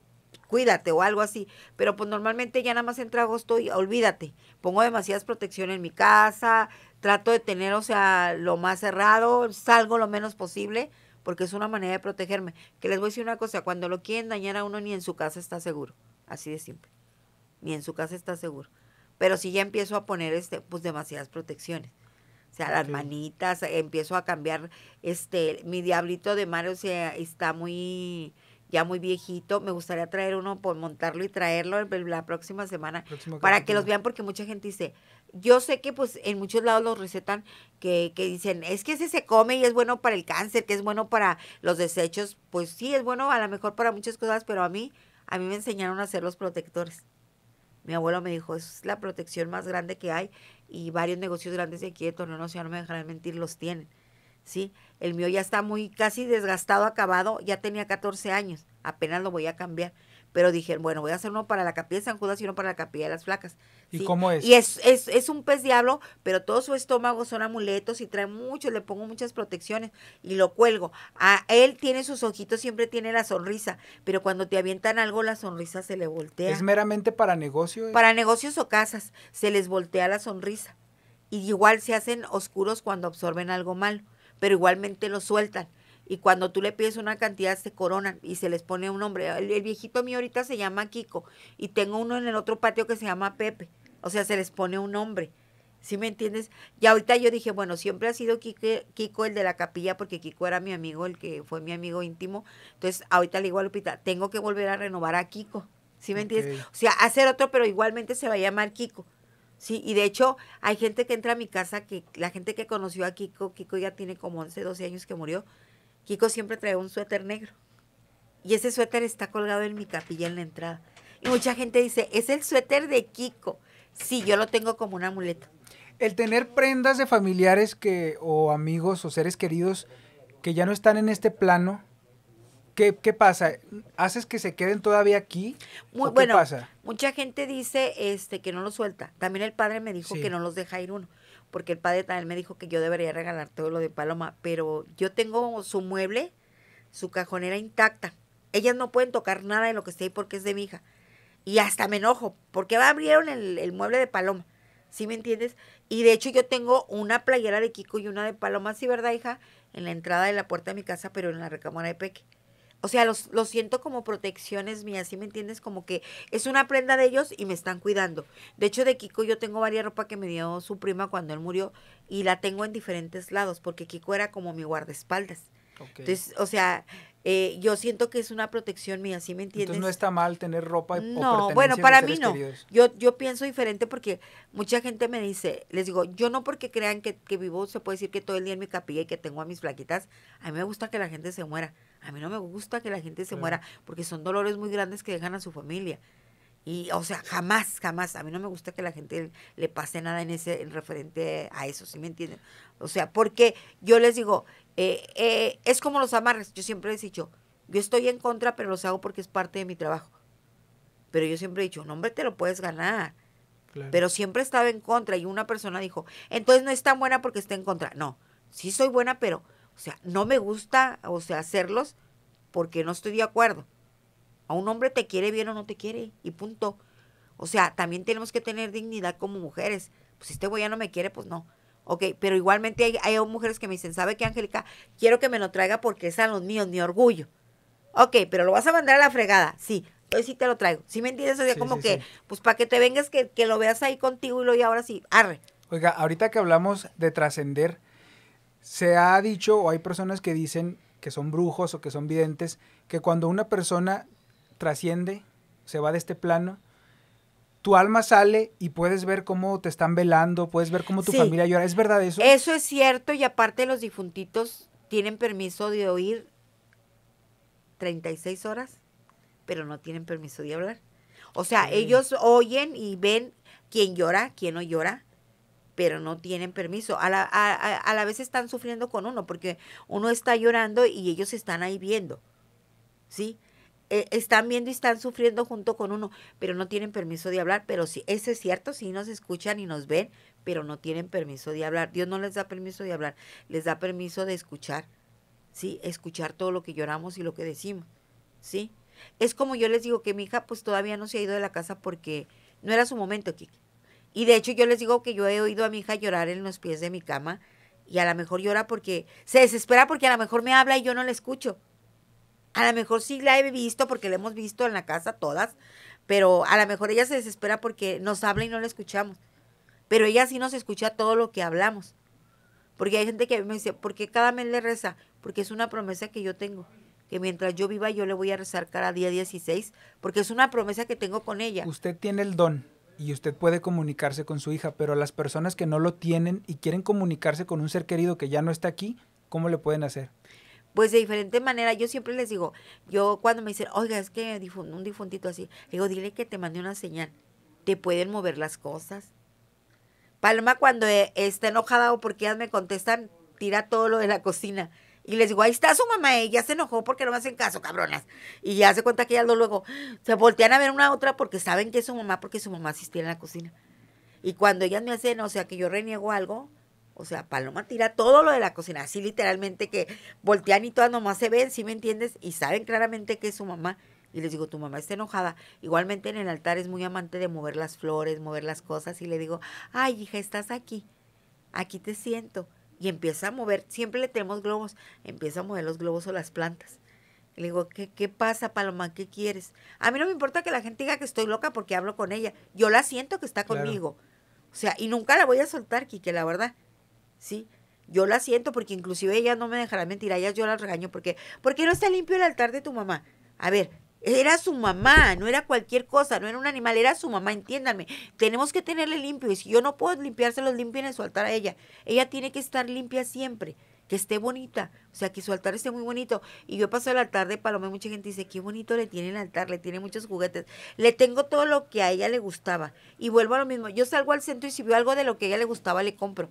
cuídate o algo así, pero pues normalmente ya nada más entra agosto y olvídate, pongo demasiadas protecciones en mi casa, trato de tener, o sea, lo más cerrado, salgo lo menos posible, porque es una manera de protegerme. Que les voy a decir una cosa, cuando lo quieren dañar a uno ni en su casa está seguro, así de simple. Ni en su casa está seguro. Pero si ya empiezo a poner este pues demasiadas protecciones. O sea, las manitas, empiezo a cambiar, este, mi diablito de Mario se, está muy, ya muy viejito, me gustaría traer uno, por pues, montarlo y traerlo la próxima semana para que los vean porque mucha gente dice, yo sé que pues en muchos lados los recetan que, dicen, es que ese se come y es bueno para el cáncer, que es bueno para los desechos, pues sí, es bueno a lo mejor para muchas cosas, pero a mí, a mí me enseñaron a hacer los protectores. Mi abuelo me dijo, es la protección más grande que hay y varios negocios grandes de aquí no, no sé, no me dejarán mentir, los tienen. ¿sí? El mío ya está muy casi desgastado, acabado, ya tenía 14 años, apenas lo voy a cambiar pero dije, bueno, voy a hacer uno para la capilla de San Judas y uno para la capilla de las flacas. ¿Y cómo es? Y es, un pez diablo, pero todo su estómago son amuletos y trae mucho, le pongo muchas protecciones y lo cuelgo. A ah, él tiene sus ojitos, siempre tiene la sonrisa, pero cuando te avientan algo, la sonrisa se le voltea. ¿Es meramente para negocios? Para negocios o casas, se les voltea la sonrisa. Y igual se hacen oscuros cuando absorben algo malo, pero igualmente lo sueltan y cuando tú le pides una cantidad se coronan y se les pone un nombre. El, viejito mío ahorita se llama Kiko y tengo uno en el otro patio que se llama Pepe. O sea, se les pone un nombre. ¿Sí me entiendes? Y ahorita yo dije, bueno, siempre ha sido Kiko, el de la capilla porque Kiko era mi amigo, el que fue mi amigo íntimo. Entonces, ahorita le digo a Lupita, tengo que volver a renovar a Kiko. ¿Sí me entiendes? O sea, hacer otro, pero igualmente se va a llamar Kiko. Sí, y de hecho hay gente que entra a mi casa, que la gente que conoció a Kiko, Kiko ya tiene como 11, 12 años que murió, Kiko siempre trae un suéter negro. Y ese suéter está colgado en mi capilla en la entrada. Y mucha gente dice, es el suéter de Kiko. Sí, yo lo tengo como un amuleto. El tener prendas de familiares que, o amigos o seres queridos que ya no están en este plano, ¿qué, qué pasa? ¿Haces que se queden todavía aquí? ¿Qué pasa? Mucha gente dice este, que no los suelta. También el padre me dijo que no los deja ir uno porque el padre también me dijo que yo debería regalar todo lo de Paloma, pero yo tengo su mueble, su cajonera intacta. Ellas no pueden tocar nada de lo que esté ahí porque es de mi hija. Y hasta me enojo, porque abrieron el, el mueble de Paloma. ¿Sí me entiendes? Y de hecho yo tengo una playera de Kiko y una de Paloma, sí, ¿verdad, hija? En la entrada de la puerta de mi casa, pero en la recámara de Peque. O sea, los, siento como protecciones mías, ¿sí me entiendes? Como que es una prenda de ellos y me están cuidando. De hecho, de Kiko yo tengo varias ropa que me dio su prima cuando él murió y la tengo en diferentes lados porque Kiko era como mi guardaespaldas. Entonces, o sea, eh, yo siento que es una protección mía, ¿sí me entiendes? Entonces no está mal tener ropa. No, bueno, para mí no. Yo, yo pienso diferente porque mucha gente me dice, les digo, yo no porque crean que, que vivo, se puede decir que todo el día en mi capilla y que tengo a mis flaquitas, a mí me gusta que la gente se muera. A mí no me gusta que la gente se muera porque son dolores muy grandes que dejan a su familia. Y, o sea, jamás, jamás. A mí no me gusta que la gente le pase nada en ese en referente a eso, ¿sí me entienden? O sea, porque yo les digo, eh, eh, es como los amarres. Yo siempre les he dicho, yo estoy en contra, pero los hago porque es parte de mi trabajo. Pero yo siempre he dicho, no, hombre, te lo puedes ganar. Pero siempre estaba en contra. Y una persona dijo, entonces no es tan buena porque está en contra. No, sí soy buena, pero, o sea, no me gusta, o sea, hacerlos porque no estoy de acuerdo. A un hombre te quiere bien o no te quiere y punto. O sea, también tenemos que tener dignidad como mujeres. Pues si este güey ya no me quiere, pues no. Ok, pero igualmente hay, mujeres que me dicen, ¿sabe qué, Angélica? Quiero que me lo traiga porque es a los míos, mi orgullo. Ok, pero lo vas a mandar a la fregada. Sí, hoy sí te lo traigo. ¿Sí me entiendes? O sea, como que, pues para que te vengas, que, lo veas ahí contigo y lo y ahora sí, arre. Oiga, ahorita que hablamos de trascender, se ha dicho o hay personas que dicen que son brujos o que son videntes, que cuando una persona trasciende, se va de este plano, tu alma sale y puedes ver cómo te están velando, puedes ver cómo tu familia llora. ¿Es verdad eso? Eso es cierto y aparte los difuntitos tienen permiso de oír 36 horas, pero no tienen permiso de hablar. O sea, ellos oyen y ven quién llora, quién no llora, pero no tienen permiso. A la, a la vez están sufriendo con uno, porque uno está llorando y ellos están ahí viendo. ¿Sí? Eh, están viendo y están sufriendo junto con uno, pero no tienen permiso de hablar, pero si ese es cierto, sí nos escuchan y nos ven, pero no tienen permiso de hablar. Dios no les da permiso de hablar, les da permiso de escuchar, ¿sí? Escuchar todo lo que lloramos y lo que decimos, ¿sí? Es como yo les digo que mi hija pues todavía no se ha ido de la casa porque no era su momento, Kiki. Y de hecho yo les digo que yo he oído a mi hija llorar en los pies de mi cama y a lo mejor llora porque se desespera porque a lo mejor me habla y yo no la escucho. A lo mejor sí la he visto porque la hemos visto en la casa todas, pero a lo mejor ella se desespera porque nos habla y no la escuchamos. Pero ella sí nos escucha todo lo que hablamos. Porque hay gente que me dice, ¿por qué cada mes le reza? Porque es una promesa que yo tengo que mientras yo viva yo le voy a rezar cada día 16, porque es una promesa que tengo con ella. Usted tiene el don y usted puede comunicarse con su hija, pero las personas que no lo tienen y quieren comunicarse con un ser querido que ya no está aquí, ¿cómo le pueden hacer? pues de diferente manera, yo siempre les digo, yo cuando me dicen, oiga, es que un difuntito así, digo, dile que te mandé una señal, te pueden mover las cosas. Paloma cuando eh, está enojada o porque ellas me contestan, tira todo lo de la cocina. Y les digo, ahí está su mamá, ella se enojó porque no me hacen caso, cabronas. Y ya se cuenta que ellas luego se voltean a ver una a otra porque saben que es su mamá, porque su mamá asistía en la cocina. Y cuando ellas me hacen, o sea, que yo reniego algo, o sea, Paloma tira todo lo de la cocina, así literalmente que voltean y todas nomás se ven, ¿sí me entiendes? Y saben claramente que es su mamá. Y les digo, tu mamá está enojada. Igualmente en el altar es muy amante de mover las flores, mover las cosas. Y le digo, ay, hija, estás aquí. Aquí te siento. Y empieza a mover, siempre le tenemos globos. Empieza a mover los globos o las plantas. Le digo, ¿qué, pasa, Paloma? ¿Qué quieres? A mí no me importa que la gente diga que estoy loca porque hablo con ella. Yo la siento que está conmigo. O sea, y nunca la voy a soltar, Quique, la verdad. ¿sí? Yo la siento porque inclusive ella no me dejará mentir, a ella yo la regaño porque, ¿por qué no está limpio el altar de tu mamá? A ver, era su mamá, no era cualquier cosa, no era un animal, era su mamá, entiéndanme. Tenemos que tenerle limpio y si yo no puedo limpiárselo, limpien en su altar a ella. Ella tiene que estar limpia siempre, que esté bonita, o sea, que su altar esté muy bonito. Y yo paso el altar de Paloma mucha gente dice, qué bonito le tiene el altar, le tiene muchos juguetes, le tengo todo lo que a ella le gustaba. Y vuelvo a lo mismo, yo salgo al centro y si veo algo de lo que a ella le gustaba, le compro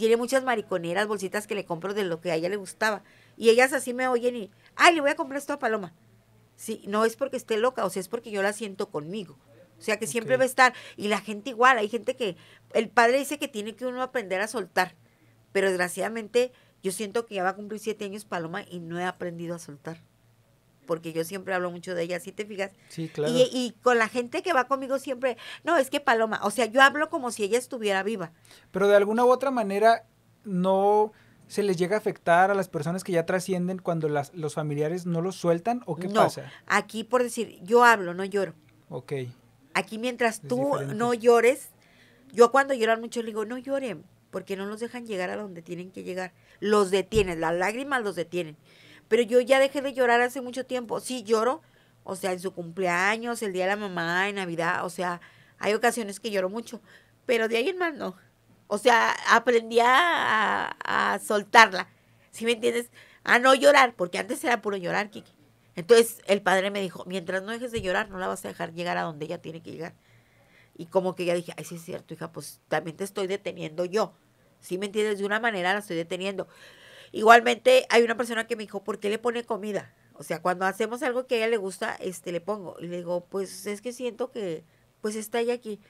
tiene muchas mariconeras, bolsitas que le compro de lo que a ella le gustaba. Y ellas así me oyen y, ay, le voy a comprar esto a Paloma. Sí, no es porque esté loca, o sea, es porque yo la siento conmigo. O sea, que siempre va a estar. Y la gente igual, hay gente que, el padre dice que tiene que uno aprender a soltar, pero desgraciadamente yo siento que ya va a cumplir siete años Paloma y no he aprendido a soltar porque yo siempre hablo mucho de ella, si te fijas. Sí, claro. Y, con la gente que va conmigo siempre, no, es que Paloma, o sea, yo hablo como si ella estuviera viva. Pero de alguna u otra manera no se les llega a afectar a las personas que ya trascienden cuando las, los familiares no los sueltan o qué no, pasa? Aquí por decir, yo hablo, no lloro. Ok. Aquí mientras tú no llores, yo cuando lloran mucho le digo, no lloren, porque no los dejan llegar a donde tienen que llegar. Los detienen, las lágrimas los detienen. Pero yo ya dejé de llorar hace mucho tiempo. Sí lloro, o sea, en su cumpleaños, el día de la mamá, en Navidad, o sea, hay ocasiones que lloro mucho, pero de ahí en más no. O sea, aprendí a, a, soltarla, ¿sí me entiendes? A no llorar, porque antes era puro llorar, Kiki. Entonces el padre me dijo, mientras no dejes de llorar, no la vas a dejar llegar a donde ella tiene que llegar. Y como que ya dije, ay, sí es cierto, hija, pues también te estoy deteniendo yo. ¿Sí me entiendes? De una manera la estoy deteniendo. Igualmente, hay una persona que me dijo, ¿por qué le pone comida? O sea, cuando hacemos algo que a ella le gusta, este, le pongo. Y le digo, pues es que siento que, pues está ella aquí.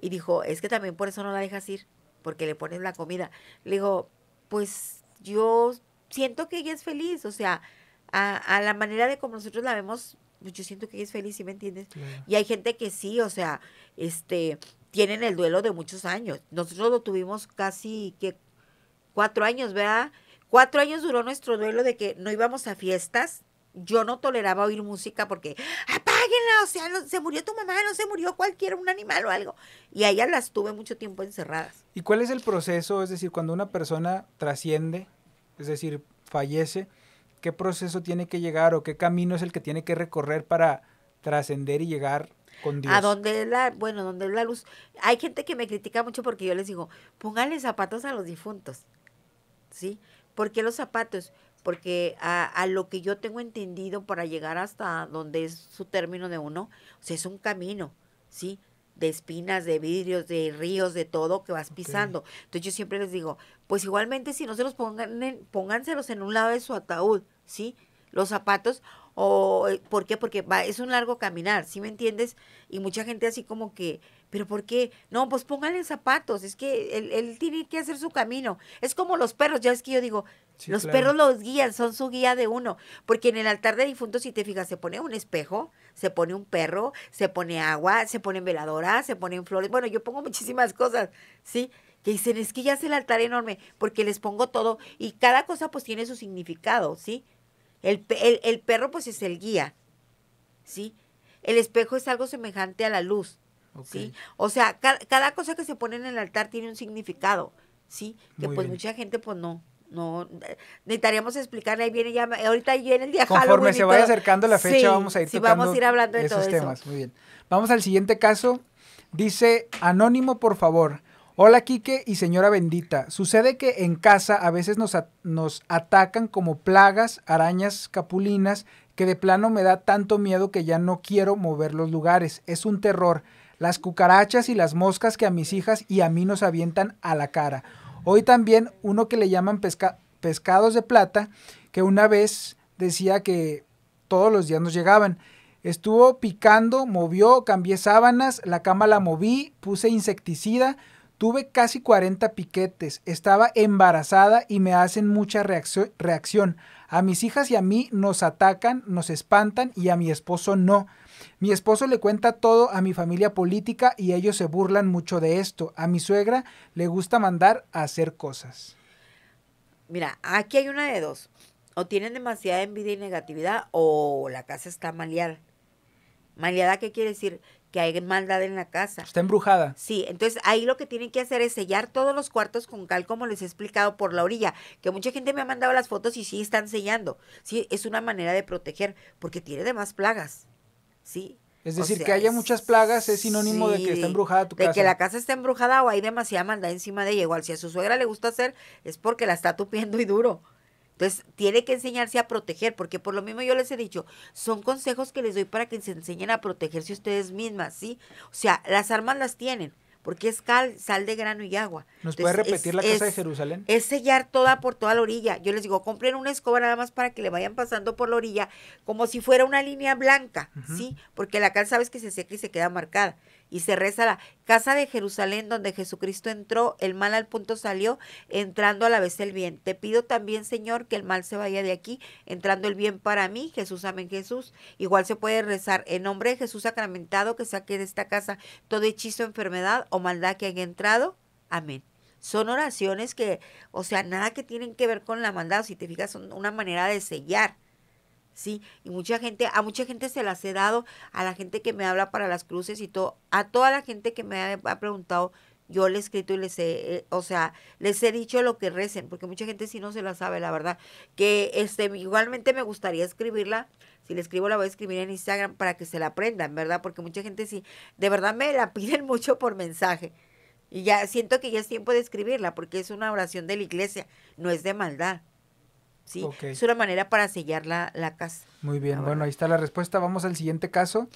Y dijo, es que también por eso no la dejas ir, porque le pones la comida. Le digo, pues yo siento que ella es feliz, o sea, a, la manera de como nosotros la vemos, pues, yo siento que ella es feliz, ¿sí me entiendes? Y hay gente que sí, o sea, este, tienen el duelo de muchos años. Nosotros lo tuvimos casi que cuatro años, ¿verdad? Cuatro años duró nuestro duelo de que no íbamos a fiestas. Yo no toleraba oír música porque apáguenla, o sea, se murió tu mamá, no se murió cualquier un animal o algo. Y ahí las tuve mucho tiempo encerradas. ¿Y cuál es el proceso? Es decir, cuando una persona trasciende, es decir, fallece, ¿qué proceso tiene que llegar o qué camino es el que tiene que recorrer para trascender y llegar con Dios. A donde es la, bueno, donde es la luz. Hay gente que me critica mucho porque yo les digo, pónganle zapatos a los difuntos. ¿Sí? ¿Por qué los zapatos? Porque a, lo que yo tengo entendido para llegar hasta donde es su término de uno, o sea, es un camino, ¿sí? De espinas, de vidrios, de ríos, de todo que vas pisando. Entonces yo siempre les digo, pues igualmente si no se los pongan, en, pónganselos en un lado de su ataúd, ¿sí? Los zapatos, o eh, ¿por qué? Porque va, es un largo caminar, ¿sí me entiendes? Y mucha gente así como que pero ¿por qué? No, pues póngale zapatos, es que él, tiene que hacer su camino. Es como los perros, ya es que yo digo, los perros los guían, son su guía de uno, porque en el altar de difuntos, si te fijas, se pone un espejo, se pone un perro, se pone agua, se pone veladora, se ponen flores, bueno, yo pongo (laughs) muchísimas cosas, ¿sí? Que dicen, es que ya es el altar enorme, porque les pongo todo y cada cosa pues tiene su significado, ¿sí? El, el, el perro pues es el guía, ¿sí? El espejo es algo semejante a la luz ¿sí? O sea, cada, cosa que se pone en el altar tiene un significado, ¿sí? Que pues mucha gente pues no, no eh, necesitaríamos explicarle viene ya ahorita viene el día conforme se vaya acercando la fecha vamos a ir hablando de esos temas muy bien vamos al siguiente caso dice anónimo por favor Hola Quique y señora bendita. Sucede que en casa a veces nos, nos atacan como plagas, arañas capulinas, que de plano me da tanto miedo que ya no quiero mover los lugares. Es un terror las cucarachas y las moscas que a mis hijas y a mí nos avientan a la cara. Hoy también uno que le llaman pescados de plata, que una vez decía que todos los días nos llegaban. Estuvo picando, movió, cambié sábanas, la cama la moví, puse insecticida, tuve casi 40 piquetes, estaba embarazada y me hacen mucha reacción. A mis hijas y a mí nos atacan, nos espantan y a mi esposo no. Mi esposo le cuenta todo a mi familia política y ellos se burlan mucho de esto. A mi suegra le gusta mandar a hacer cosas. Mira, aquí hay una de dos. O tienen demasiada envidia y negatividad o la casa está maleada. Maleada, ¿qué quiere decir? que hay maldad en la casa. Está embrujada. Sí, entonces ahí lo que tienen que hacer es sellar todos los cuartos con cal, como les he explicado por la orilla, que mucha gente me ha mandado las fotos y sí están sellando. Sí, es una manera de proteger, porque tiene demás plagas. Es decir, que haya muchas plagas es sinónimo de que está embrujada tu casa. De que la casa está embrujada o hay demasiada maldad encima de ella. Igual, si a su suegra le gusta hacer, es porque la está tupiendo y duro. Entonces, tiene que enseñarse a proteger, porque por lo mismo yo les he dicho, son consejos que les doy para que se enseñen a protegerse ustedes mismas, ¿sí? O sea, las armas las tienen, porque es cal, sal de grano y agua. ¿Nos puede repetir la casa de Jerusalén? Es sellar toda por toda la orilla. Yo les digo, compren una escoba nada más para que le vayan pasando por la orilla, como si fuera una línea blanca, ¿sí? Porque la cal sabes que se seca y se queda marcada y se reza la casa de Jerusalén donde Jesucristo entró, el mal al punto salió, entrando a la vez el bien. Te pido también, Señor, que el mal se vaya de aquí, entrando el bien para mí. Jesús, amén, Jesús. Igual se puede rezar en nombre de Jesús sacramentado que saque de esta casa todo hechizo, enfermedad o maldad que haya entrado. Amén son oraciones que, o sea, nada que tienen que ver con la maldad, si te fijas, son una manera de sellar. Sí, y mucha gente, a mucha gente se las he dado, a la gente que me habla para las cruces y todo, a toda la gente que me ha, preguntado, yo le he escrito y les he, eh, o sea, les he dicho lo que recen, porque mucha gente sí no se la sabe, la verdad. Que este, igualmente me gustaría escribirla. Si le escribo, la voy a escribir en Instagram para que se la aprendan, ¿verdad? Porque mucha gente sí, de verdad me la (laughs) piden mucho por mensaje. Y ya siento que ya es tiempo de escribirla, porque es una oración de la iglesia, no es de maldad. ¿sí? Es una manera para sellar la, casa. Muy bien, ah, bueno. ahí está la respuesta. Vamos al siguiente caso.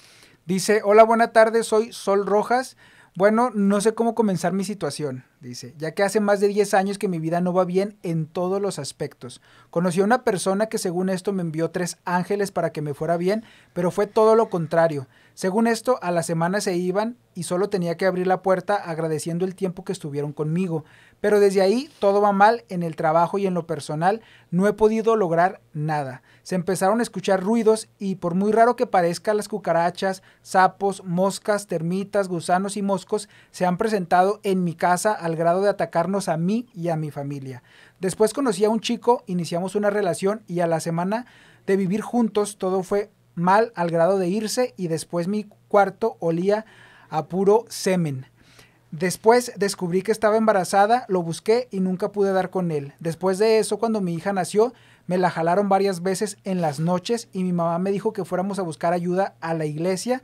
Dice, hola, buena tarde, soy Sol Rojas. Bueno, no sé cómo comenzar mi situación dice, ya que hace más de 10 años que mi vida no va bien en todos los aspectos. Conocí a una persona que según esto me envió tres ángeles para que me fuera bien, pero fue todo lo contrario. Según esto, a la semana se iban y solo tenía que abrir la puerta agradeciendo el tiempo que estuvieron conmigo. Pero desde ahí todo va mal en el trabajo y en lo personal, no he podido lograr nada. Se empezaron a escuchar ruidos y por muy raro que parezca, las cucarachas, sapos, moscas, termitas, gusanos y moscos se han presentado en mi casa al grado de atacarnos a mí y a mi familia. Después conocí a un chico, iniciamos una relación y a la semana de vivir juntos todo fue mal al grado de irse y después mi cuarto olía a puro semen. Después descubrí que estaba embarazada, lo busqué y nunca pude dar con él. Después de eso, cuando mi hija nació, me la jalaron varias veces en las noches y mi mamá me dijo que fuéramos a buscar ayuda a la iglesia,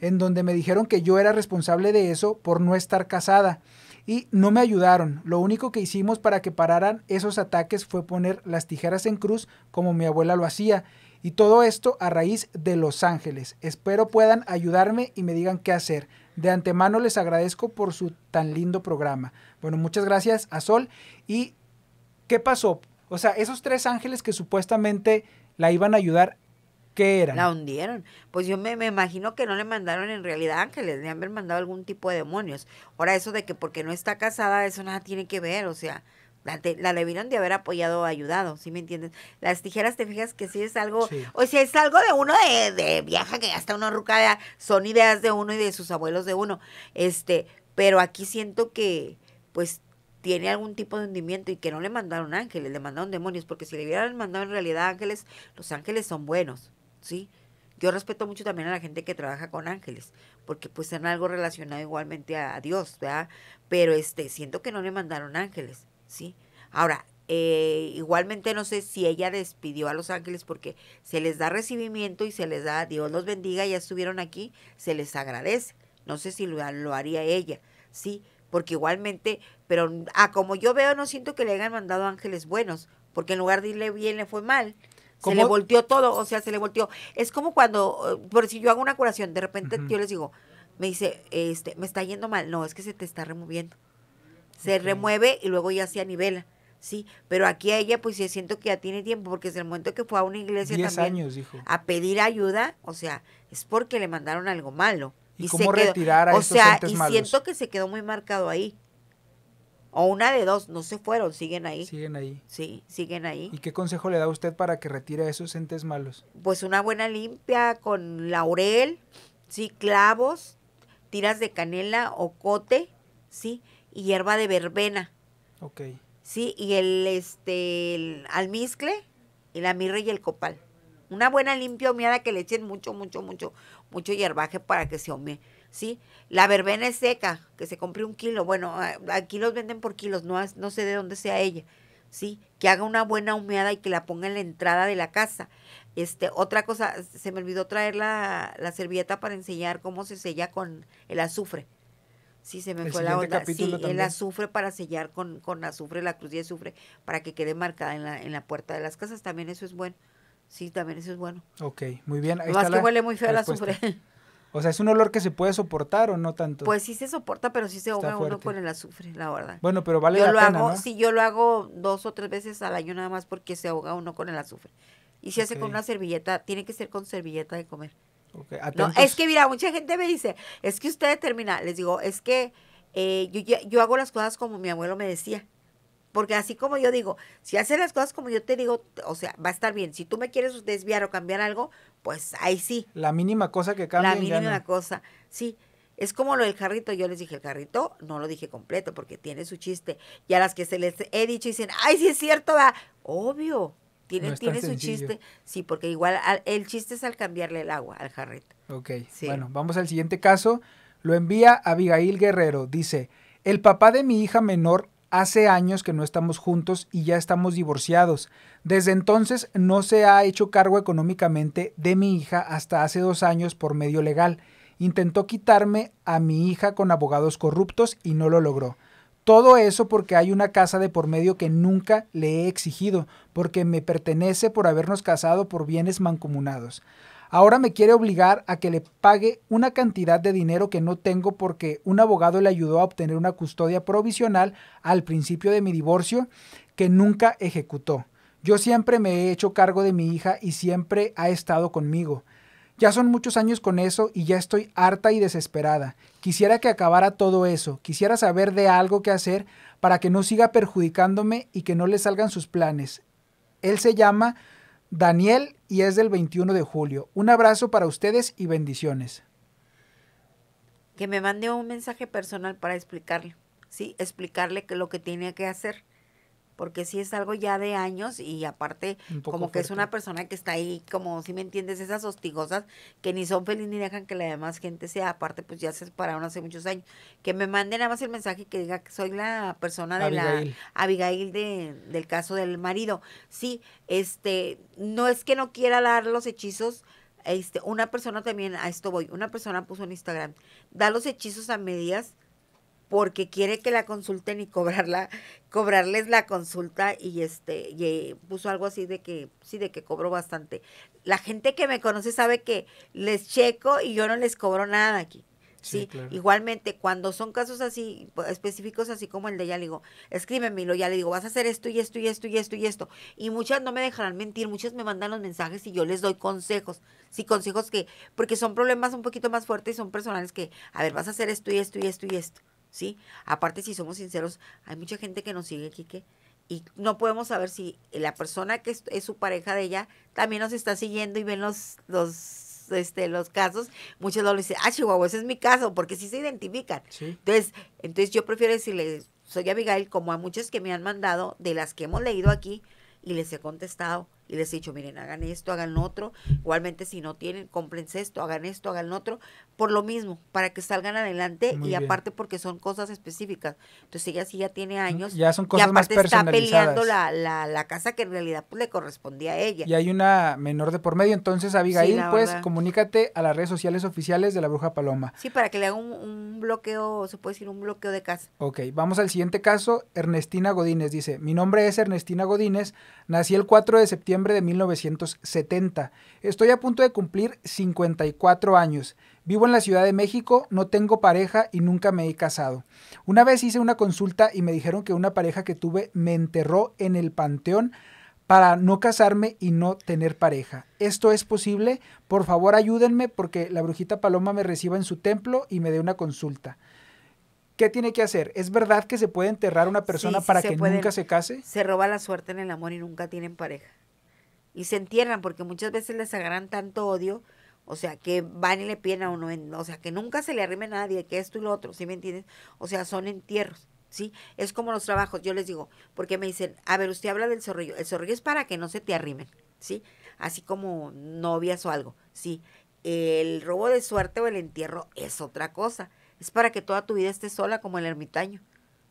en donde me dijeron que yo era responsable de eso por no estar casada y no me ayudaron. Lo único que hicimos para que pararan esos ataques fue poner las tijeras en cruz como mi abuela lo hacía. Y todo esto a raíz de Los Ángeles. Espero puedan ayudarme y me digan qué hacer. De antemano les agradezco por su tan lindo programa. Bueno, muchas gracias a Sol. ¿Y qué pasó? O sea, esos tres ángeles que supuestamente la iban a ayudar, ¿Qué era? La hundieron. Pues yo me, imagino que no le mandaron en realidad ángeles, le haber mandado algún tipo de demonios. Ahora, eso de que porque no está casada, eso nada tiene que ver, o sea, la, debieron de haber apoyado o ayudado, ¿sí me entiendes? Las tijeras, te fijas que sí es algo, o sea, es algo de uno de, de vieja que hasta una rucada, son ideas de uno y de sus abuelos de uno. Este, pero aquí siento que, pues, tiene algún tipo de hundimiento y que no le mandaron ángeles, le mandaron demonios, porque si le hubieran mandado en realidad ángeles, los ángeles son buenos. ¿sí? Yo respeto mucho también a la gente que trabaja con ángeles, porque pues están algo relacionado igualmente a, Dios, ¿verdad? Pero este, siento que no le mandaron ángeles, ¿sí? Ahora, eh, igualmente no sé si ella despidió a los ángeles porque se les da recibimiento y se les da, Dios los bendiga, ya estuvieron aquí, se les agradece. No sé si lo, haría ella, ¿sí? Porque igualmente, pero a ah, como yo veo, no siento que le hayan mandado ángeles buenos, porque en lugar de irle bien, le fue mal. Se le volteó todo, o sea, se le volteó. Es como cuando, eh, por si yo hago una curación, de repente yo les digo, me dice, este, me está yendo mal. No, es que se te está removiendo. Se remueve y luego ya se anivela. Sí, pero aquí a ella pues sí siento que ya tiene tiempo porque desde el momento que fue a una iglesia también dijo. a pedir ayuda, o sea, es porque le mandaron algo malo. ¿Y, se retirar quedó, a O sea, y siento que se quedó muy marcado ahí. O una de dos, no se fueron, siguen ahí. Siguen ahí. Sí, siguen ahí. ¿Y qué consejo le da usted para que retire a esos entes malos? Pues una buena limpia con laurel, sí, clavos, tiras de canela o cote, sí, y hierba de verbena. Ok. Sí, y el este el almizcle, la mirra y el copal. Una buena limpia humeada que le echen mucho, mucho, mucho, mucho hierbaje para que se ome ¿sí? La verbena es seca, que se compre un kilo. Bueno, aquí los venden por kilos, no, sé de dónde sea ella, ¿sí? Que haga una buena humeada y que la ponga en la entrada de la casa. Este, otra cosa, se me olvidó traer la, servieta para enseñar cómo se sella con el azufre. Sí, se me fue la onda. Sí, el azufre para sellar con, azufre, la cruz de azufre, para que quede marcada en la, puerta de las casas. También eso es bueno. Sí, también eso es bueno. Ok, muy bien. Más que huele muy feo el azufre. (laughs) O sea, ¿es un olor que se puede soportar o no tanto? Pues sí se soporta, pero sí se ahoga uno con el azufre, la verdad. Bueno, pero vale yo la lo pena, hago, Sí, yo lo hago dos o tres veces al año nada más porque se ahoga uno con el azufre. Y si hace con una servilleta, tiene que ser con servilleta de comer. Okay. No, es que mira, mucha gente me dice, es que usted termina, Les digo, es que eh, yo, yo hago las cosas como mi abuelo me decía. Porque así como yo digo, si hace las cosas como yo te digo, o sea, va a estar bien. Si tú me quieres desviar o cambiar algo, pues ahí sí. La mínima cosa que cambia. La mínima cosa, sí. Es como lo del carrito, yo les dije el carrito, no lo dije completo porque tiene su chiste. Y a las que se les he dicho dicen, ay, sí es cierto, va. Obvio, tiene, tiene su chiste. Sí, porque igual el chiste es al cambiarle el agua al jarrito. Ok, bueno, vamos al siguiente caso. Lo envía Abigail Guerrero. Dice, el papá de mi hija menor hace años que no estamos juntos y ya estamos divorciados. Desde entonces no se ha hecho cargo económicamente de mi hija hasta hace dos años por medio legal. Intentó quitarme a mi hija con abogados corruptos y no lo logró. Todo eso porque hay una casa de por medio que nunca le he exigido, porque me pertenece por habernos casado por bienes mancomunados. Ahora me quiere obligar a que le pague una cantidad de dinero que no tengo porque un abogado le ayudó a obtener una custodia provisional al principio de mi divorcio que nunca ejecutó. Yo siempre me he hecho cargo de mi hija y siempre ha estado conmigo. Ya son muchos años con eso y ya estoy harta y desesperada. Quisiera que acabara todo eso, quisiera saber de algo que hacer para que no siga perjudicándome y que no le salgan sus planes. Él se llama Daniel y es del 21 de julio. Un abrazo para ustedes y bendiciones. Que me mande un mensaje personal para explicarle, ¿sí? Explicarle que lo que tiene que hacer porque sí es algo ya de años y aparte como que es una persona que está ahí, como si me entiendes, esas hostigosas que ni son felices ni dejan que la demás gente sea, aparte pues ya se separaron hace muchos años, que me manden nada más el mensaje que diga que soy la persona de la Abigail del caso del marido. Sí, este, no es que no quiera dar los hechizos, este, una persona también, a esto voy, una persona puso en Instagram, da los hechizos a medias porque quiere que la consulten y cobrarla, cobrarles la consulta y este, puso algo así de que, sí, de que cobro bastante. La gente que me conoce sabe que les checo y yo no les cobro nada aquí. Sí, igualmente cuando son casos así pues, específicos así como el de ella le digo escríbemelo ya le digo vas a hacer esto y esto y esto y esto y esto y muchas no me dejarán mentir muchas me mandan los mensajes y yo les doy consejos sí consejos que porque son problemas un poquito más fuertes y son personales que a ver vas a hacer esto y esto y esto y esto ¿sí? Aparte, si somos sinceros, hay mucha gente que nos sigue, Quique, y no podemos saber si la persona que es, su pareja de ella también nos está siguiendo y ven los, los, este, los casos. Muchos lo dicen, ah, Chihuahua, ese es mi caso, porque sí se identifican. Entonces, entonces, yo prefiero decirle, soy Abigail, como a muchos que me han mandado, de las que hemos leído aquí, y les he contestado y les he dicho, miren, hagan esto, hagan otro, igualmente si no tienen, cómprense esto, hagan esto, hagan otro, por lo mismo, para que salgan adelante y aparte porque son cosas específicas. Entonces ella sí ya tiene años ya son cosas y aparte está peleando la, casa que en realidad pues, le correspondía a ella. Y hay una menor de por medio, entonces Abigail, pues comunícate a las redes sociales oficiales de la Bruja Paloma. Sí, para que le haga un, un bloqueo, se puede decir un bloqueo de casa. Ok, vamos al siguiente caso, Ernestina Godínez dice, mi nombre es Ernestina Godínez, nací el 4 de septiembre de 1970. Estoy a punto de cumplir 54 años. Vivo en la Ciudad de México, no tengo pareja y nunca me he casado. Una vez hice una consulta y me dijeron que una pareja que tuve me enterró en el panteón para no casarme y no tener pareja. ¿Esto es posible? Por favor ayúdenme porque la brujita Paloma me reciba en su templo y me dé una consulta. ¿Qué tiene que hacer? ¿Es verdad que se puede enterrar a una persona para que nunca se case? Se roba la suerte en el amor y nunca tienen pareja y se entierran porque muchas veces les agarran tanto odio, o sea, que van y le piden a uno, o sea, que nunca se le arrime a nadie, que esto y lo otro, ¿sí me entiendes? O sea, son entierros, ¿sí? Es como los trabajos, yo les digo, porque me dicen, a ver, usted habla del zorrillo, el zorrillo es para que no se te arrimen, ¿sí? Así como novias o algo, ¿sí? El robo de suerte o el entierro es otra cosa, es para que toda tu vida estés sola como el ermitaño,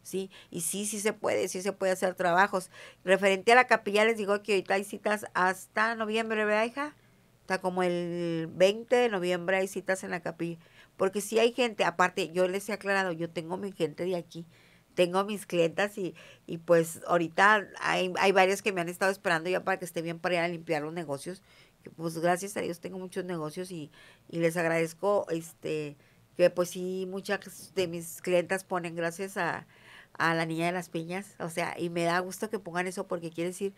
¿sí? Y sí, sí se puede, sí se puede hacer trabajos. Referente a la capilla, les digo que ahorita hay citas hasta noviembre, ¿verdad, hija? Hasta como el 20 de noviembre hay citas en la capilla. Porque sí hay gente, aparte, yo les he aclarado, yo tengo mi gente de aquí, tengo mis clientas y, y pues ahorita hay, varias que me han estado esperando ya para que esté bien para ir a limpiar los negocios. Pues gracias a Dios tengo muchos negocios y, y les agradezco este que pues sí muchas de mis clientas ponen gracias a, a la niña de las piñas, o sea, y me da gusto que pongan eso porque quiere decir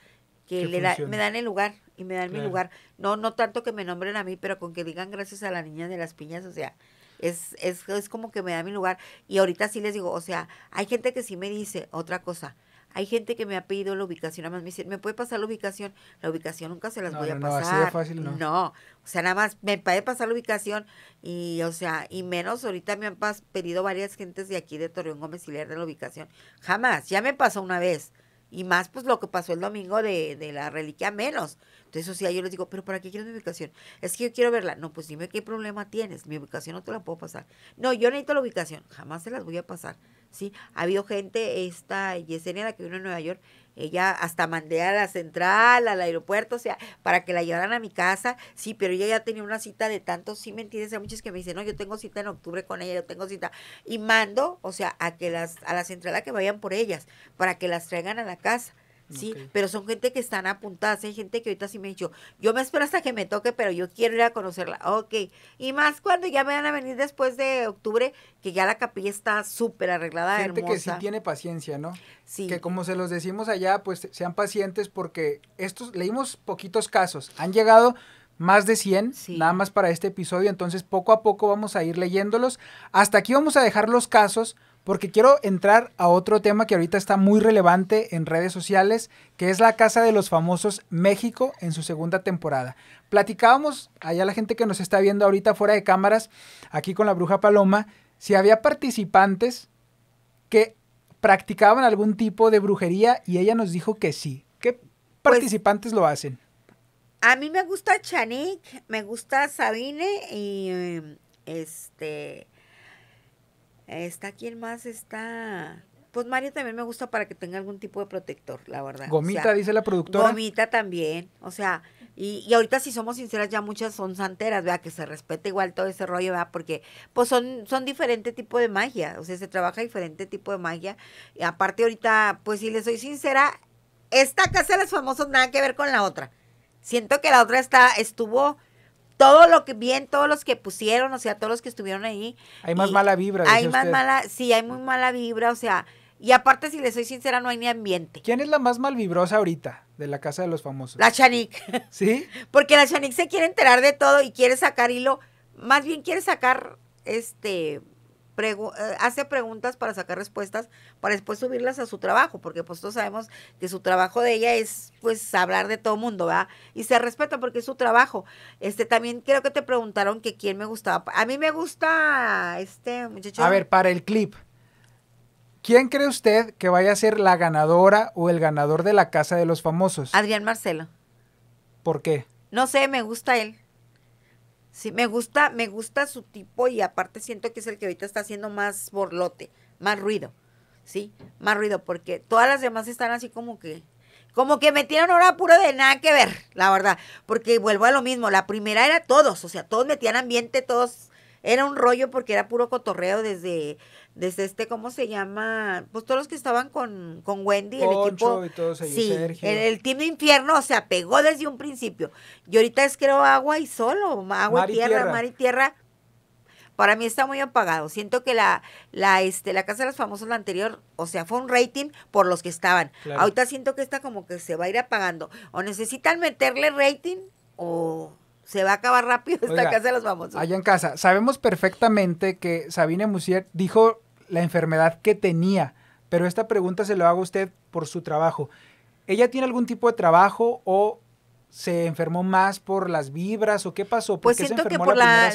que, me dan el lugar y me dan mi lugar. No, no tanto que me nombren a mí, pero con que digan gracias a la niña de las piñas, o sea, es, es, es como que me da mi lugar. Y ahorita sí les digo, o sea, hay gente que sí me dice otra cosa, hay gente que me ha pedido la ubicación, nada más me dicen ¿me puede pasar la ubicación? La ubicación nunca se las voy a pasar. fácil, no. no, o sea, nada más me puede pasar la ubicación y, o sea, y menos ahorita me han pedido varias gentes de aquí de Torreón Gómez y de la ubicación. Jamás, ya me pasó una vez. Y más pues lo que pasó el domingo de, de la reliquia menos. Entonces, o sea, yo les digo, pero ¿para qué quieres mi ubicación? Es que yo quiero verla. No, pues dime qué problema tienes. Mi ubicación no te la puedo pasar. No, yo necesito la ubicación. Jamás se las voy a pasar. ¿sí? Ha habido gente, esta Yesenia, la que vino a Nueva York, ella hasta mandé a la central, al aeropuerto, o sea, para que la llevaran a mi casa, sí, pero ella ya tenía una cita de tantos, sí, entiendes, hay muchas que me dicen, no, yo tengo cita en octubre con ella, yo tengo cita, y mando, o sea, a que las, a la central a que vayan por ellas, para que las traigan a la casa, ¿sí? Pero son gente que están apuntadas, hay gente que ahorita sí me ha dicho, yo me espero hasta que me toque, pero yo quiero ir a conocerla. Ok, y más cuando ya me van a venir después de octubre, que ya la capilla está súper arreglada, gente que sí tiene paciencia, ¿no? Sí. Que como se los decimos allá, pues sean pacientes porque estos, leímos poquitos casos, han llegado más de 100, nada más para este episodio, entonces poco a poco vamos a ir leyéndolos. Hasta aquí vamos a dejar los casos porque quiero entrar a otro tema que ahorita está muy relevante en redes sociales, que es la Casa de los Famosos México en su segunda temporada. Platicábamos allá la gente que nos está viendo ahorita fuera de cámaras, aquí con la bruja Paloma, si había participantes que practicaban algún tipo de brujería y ella nos dijo que sí. ¿Qué pues participantes lo hacen? A mí me gusta Chanik, me gusta Sabine y em, este Está quien más está. Pues Mario también me gusta para que tenga algún tipo de protector, la verdad. Gomita, dice la productora. Gomita también. O sea, y, ahorita si somos sinceras, ya muchas son santeras, vea, que se respete igual todo ese rollo, vea, porque pues son, son diferente tipo de magia. O sea, se trabaja diferente tipo de magia. Y aparte ahorita, pues si le soy sincera, esta casa de los famosos nada que ver con la otra. Siento que la otra está, estuvo todo lo que bien, todos los que pusieron, o sea, todos los que estuvieron ahí. Hay más mala vibra. Hay más mala, sí, hay muy mala vibra, o sea, y aparte, si le soy sincera, no hay ni ambiente. ¿Quién es la más malvibrosa ahorita de la casa de los famosos? La Chanik. (laughs) ¿Sí? Porque la Chanik se quiere enterar de todo y quiere sacar hilo, más bien quiere sacar, este, eh, hace preguntas para sacar respuestas para después subirlas a su trabajo, porque pues todos sabemos que su trabajo de ella es pues hablar de todo mundo, va Y se respeta porque es su trabajo. Este también creo que te preguntaron que quién me gustaba. A mí me gusta este muchacho. A ver, para el clip. ¿Quién cree usted que vaya a ser la ganadora o el ganador de la Casa de los Famosos? Adrián Marcelo. ¿Por qué? No sé, me gusta él. Sí, me gusta, me gusta su tipo y aparte siento que es el que ahorita está haciendo más borlote, más ruido, ¿sí? Más ruido, porque todas las demás están así como que, como que metieron ahora puro de nada que ver, la verdad, porque vuelvo a lo mismo, la primera era todos, o sea, todos metían ambiente, todos, era un rollo porque era puro cotorreo desde desde este, ¿cómo se llama? Pues todos los que estaban con, con Wendy, el equipo. Y todos ahí, sí, Sergio. El, el, Team de Infierno, o sea, pegó desde un principio. Y ahorita es creo agua y solo, agua y tierra, mar y tierra. Para mí está muy apagado. Siento que la, la, este, la Casa de los Famosos, la anterior, o sea, fue un rating por los que estaban. Ahorita siento que está como que se va a ir apagando. O necesitan meterle rating o se va a acabar rápido esta casa de los famosos. Allá en casa, sabemos perfectamente que Sabine Musier dijo la enfermedad que tenía, pero esta pregunta se lo hago a usted por su trabajo. ¿Ella tiene algún tipo de trabajo o se enfermó más por las vibras o qué pasó? pues siento que por la,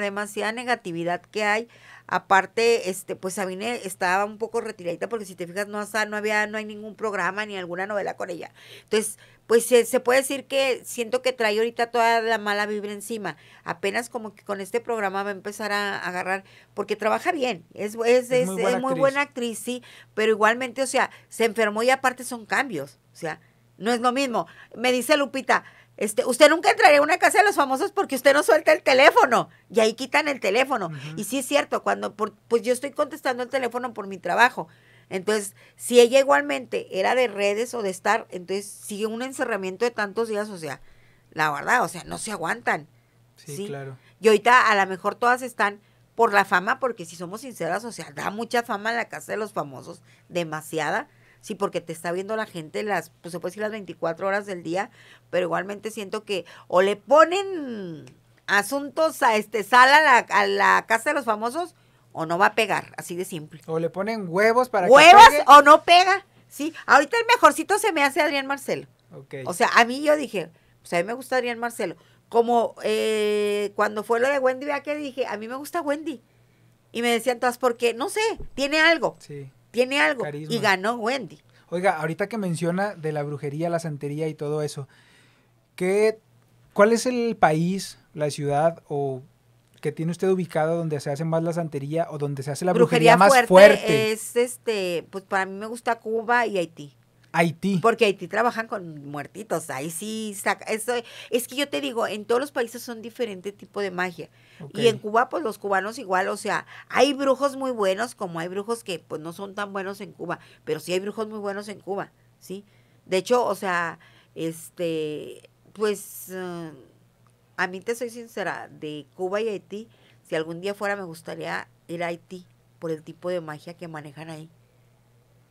demasiada negatividad que hay. Aparte, este, pues Sabine estaba un poco retiradita porque si te fijas no, no había, no hay ningún programa ni alguna novela con ella. Entonces, pues se, puede decir que siento que trae ahorita toda la mala vibra encima. Apenas como que con este programa va a empezar a, agarrar, porque trabaja bien, es, es, muy, buena, actriz. sí, pero igualmente, o sea, se enfermó y aparte son cambios, o sea, no es lo mismo. Me dice Lupita, este, usted nunca entraría a una casa de los famosos porque usted no suelta el teléfono. Y ahí quitan el teléfono. Y sí es cierto, cuando pues yo estoy contestando el teléfono por mi trabajo. Entonces, si ella igualmente era de redes o de estar, entonces sigue un encerramiento de tantos días, o sea, la verdad, o sea, no se aguantan. Sí, claro. Y ahorita a lo mejor todas están por la fama, porque si somos sinceras, o sea, da mucha fama en la casa de los famosos, demasiada. Sí, porque te está viendo la gente las, pues se puede decir las 24 horas del día, pero igualmente siento que o le ponen asuntos a este sala a la casa de los famosos o no va a pegar, así de simple. O le ponen huevos para que pegue. o no pega, sí. Ahorita el mejorcito se me hace Adrián Marcelo. O sea, a mí yo dije, pues a mí me gusta Adrián Marcelo. Como eh, cuando fue lo de Wendy, vea que dije, a mí me gusta Wendy. Y me decían todas, porque, no sé, tiene algo. Sí. Tiene algo. Y ganó Wendy. Oiga, ahorita que menciona de la brujería, la santería y todo eso, ¿qué, ¿cuál es el país, la ciudad o que tiene usted ubicado donde se hace más la santería o donde se hace la brujería, más fuerte, Es este, pues para mí me gusta Cuba y Haití. Haití. Porque Haití trabajan con muertitos. Ahí sí saca. Eso, es que yo te digo, en todos los países son diferente tipo de magia. Y en Cuba, pues los cubanos igual, o sea, hay brujos muy buenos, como hay brujos que pues no son tan buenos en Cuba, pero sí hay brujos muy buenos en Cuba, ¿sí? De hecho, o sea, este, pues. Eh, a mí te soy sincera, de Cuba y Haití, si algún día fuera me gustaría ir a Haití por el tipo de magia que manejan ahí.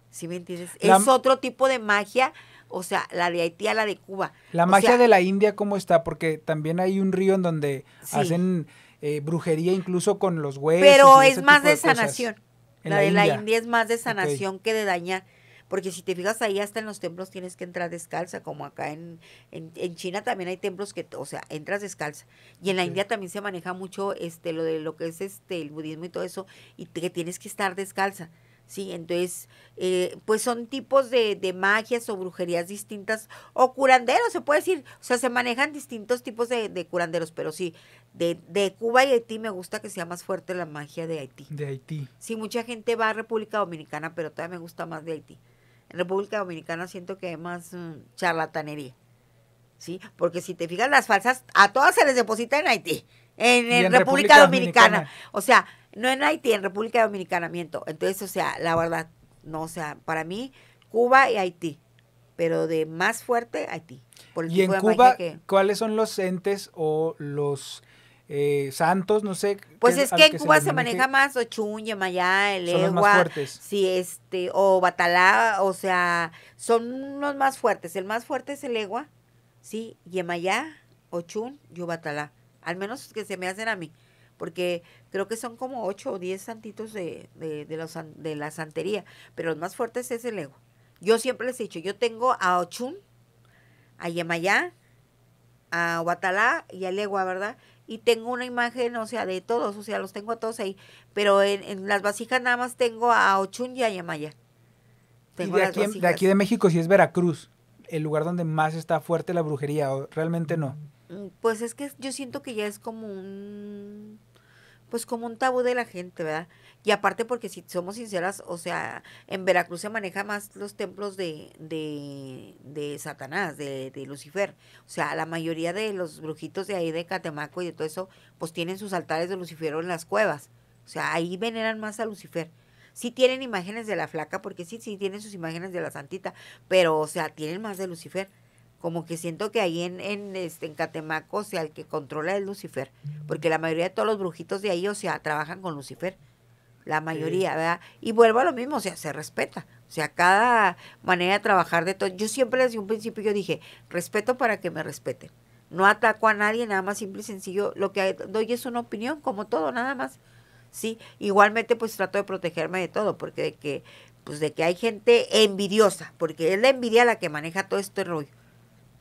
¿Sí me entiendes? es otro tipo de magia, o sea, la de Haití a la de Cuba. La magia de la India, ¿cómo está? Porque también hay un río en donde hacen eh, brujería incluso con los huesos. Pero es más de, sanación. La, de la India es más de sanación que de dañar. Porque si te fijas ahí, hasta en los templos tienes que entrar descalza, como acá en, en, China también hay templos que, o sea, entras descalza. Y en la India también se maneja mucho este lo de lo que es este el budismo y todo eso, y que tienes que estar descalza. Sí, entonces, eh, pues son tipos de, magias o brujerías distintas, o curanderos, se puede decir, o sea, se manejan distintos tipos de, curanderos, pero sí, de, de, Cuba y Haití me gusta que sea más fuerte la magia de Haití. De Haití. Sí, mucha gente va a República Dominicana, pero todavía me gusta más de Haití. En República Dominicana siento que es más mm, charlatanería. ¿Sí? Porque si te fijas, las falsas a todas se les deposita en Haití, en, República, Dominicana. O sea, no en Haití, en República Dominicana, miento. Entonces, o sea, la verdad, no, o sea, para mí, Cuba y Haití, pero de más fuerte, Haití. Por ¿Y en Cuba, cuáles son los entes o los eh, Santos, no sé. Pues es, que en Cuba se, maneja más Ochun, Yemayá, El Son Sí, este, o Batalá, o sea, son los más fuertes. El más fuerte es el Egua, sí, Yemayá, Ochun y Batalá. Al menos que se me hacen a mí. Porque creo que son como ocho o diez santitos de, los, de la santería. Pero los más fuertes es el Egua. Yo siempre les he dicho, yo tengo a Ochun, a Yemayá, a Batalá y a Legua, ¿verdad? y tengo una imagen, o sea, de todos, o sea, los tengo a todos ahí, pero en, las vasijas nada más tengo a Ochun y a Yamaya. y de aquí, de México si es Veracruz, el lugar donde más está fuerte la brujería, o realmente no. Mm, pues es que yo siento que ya es como un, pues como un tabú de la gente, ¿verdad? Y aparte porque si somos sinceras, o sea, en Veracruz se maneja más los templos de, de, de Satanás, de, Lucifer. O sea, la mayoría de los brujitos de ahí de Catemaco y de todo eso, pues tienen sus altares de Lucifer en las cuevas. O sea, ahí veneran más a Lucifer. Sí tienen imágenes de la flaca, porque sí, sí tienen sus imágenes de la santita, pero o sea, tienen más de Lucifer como que siento que ahí en, en, este, en Catemaco, o sea, el que controla es Lucifer, porque la mayoría de todos los brujitos de ahí, o sea, trabajan con Lucifer la mayoría, ¿verdad? Y vuelvo a lo mismo, o sea, se respeta. O sea, cada manera de trabajar de todo. Yo siempre desde un principio yo dije, respeto para que me respeten. No ataco a nadie, nada más simple y sencillo. Lo que doy es una opinión, como todo, nada más. Sí, igualmente pues trato de protegerme de todo, porque de que, pues de que hay gente envidiosa, porque es la envidia la que maneja todo este rollo.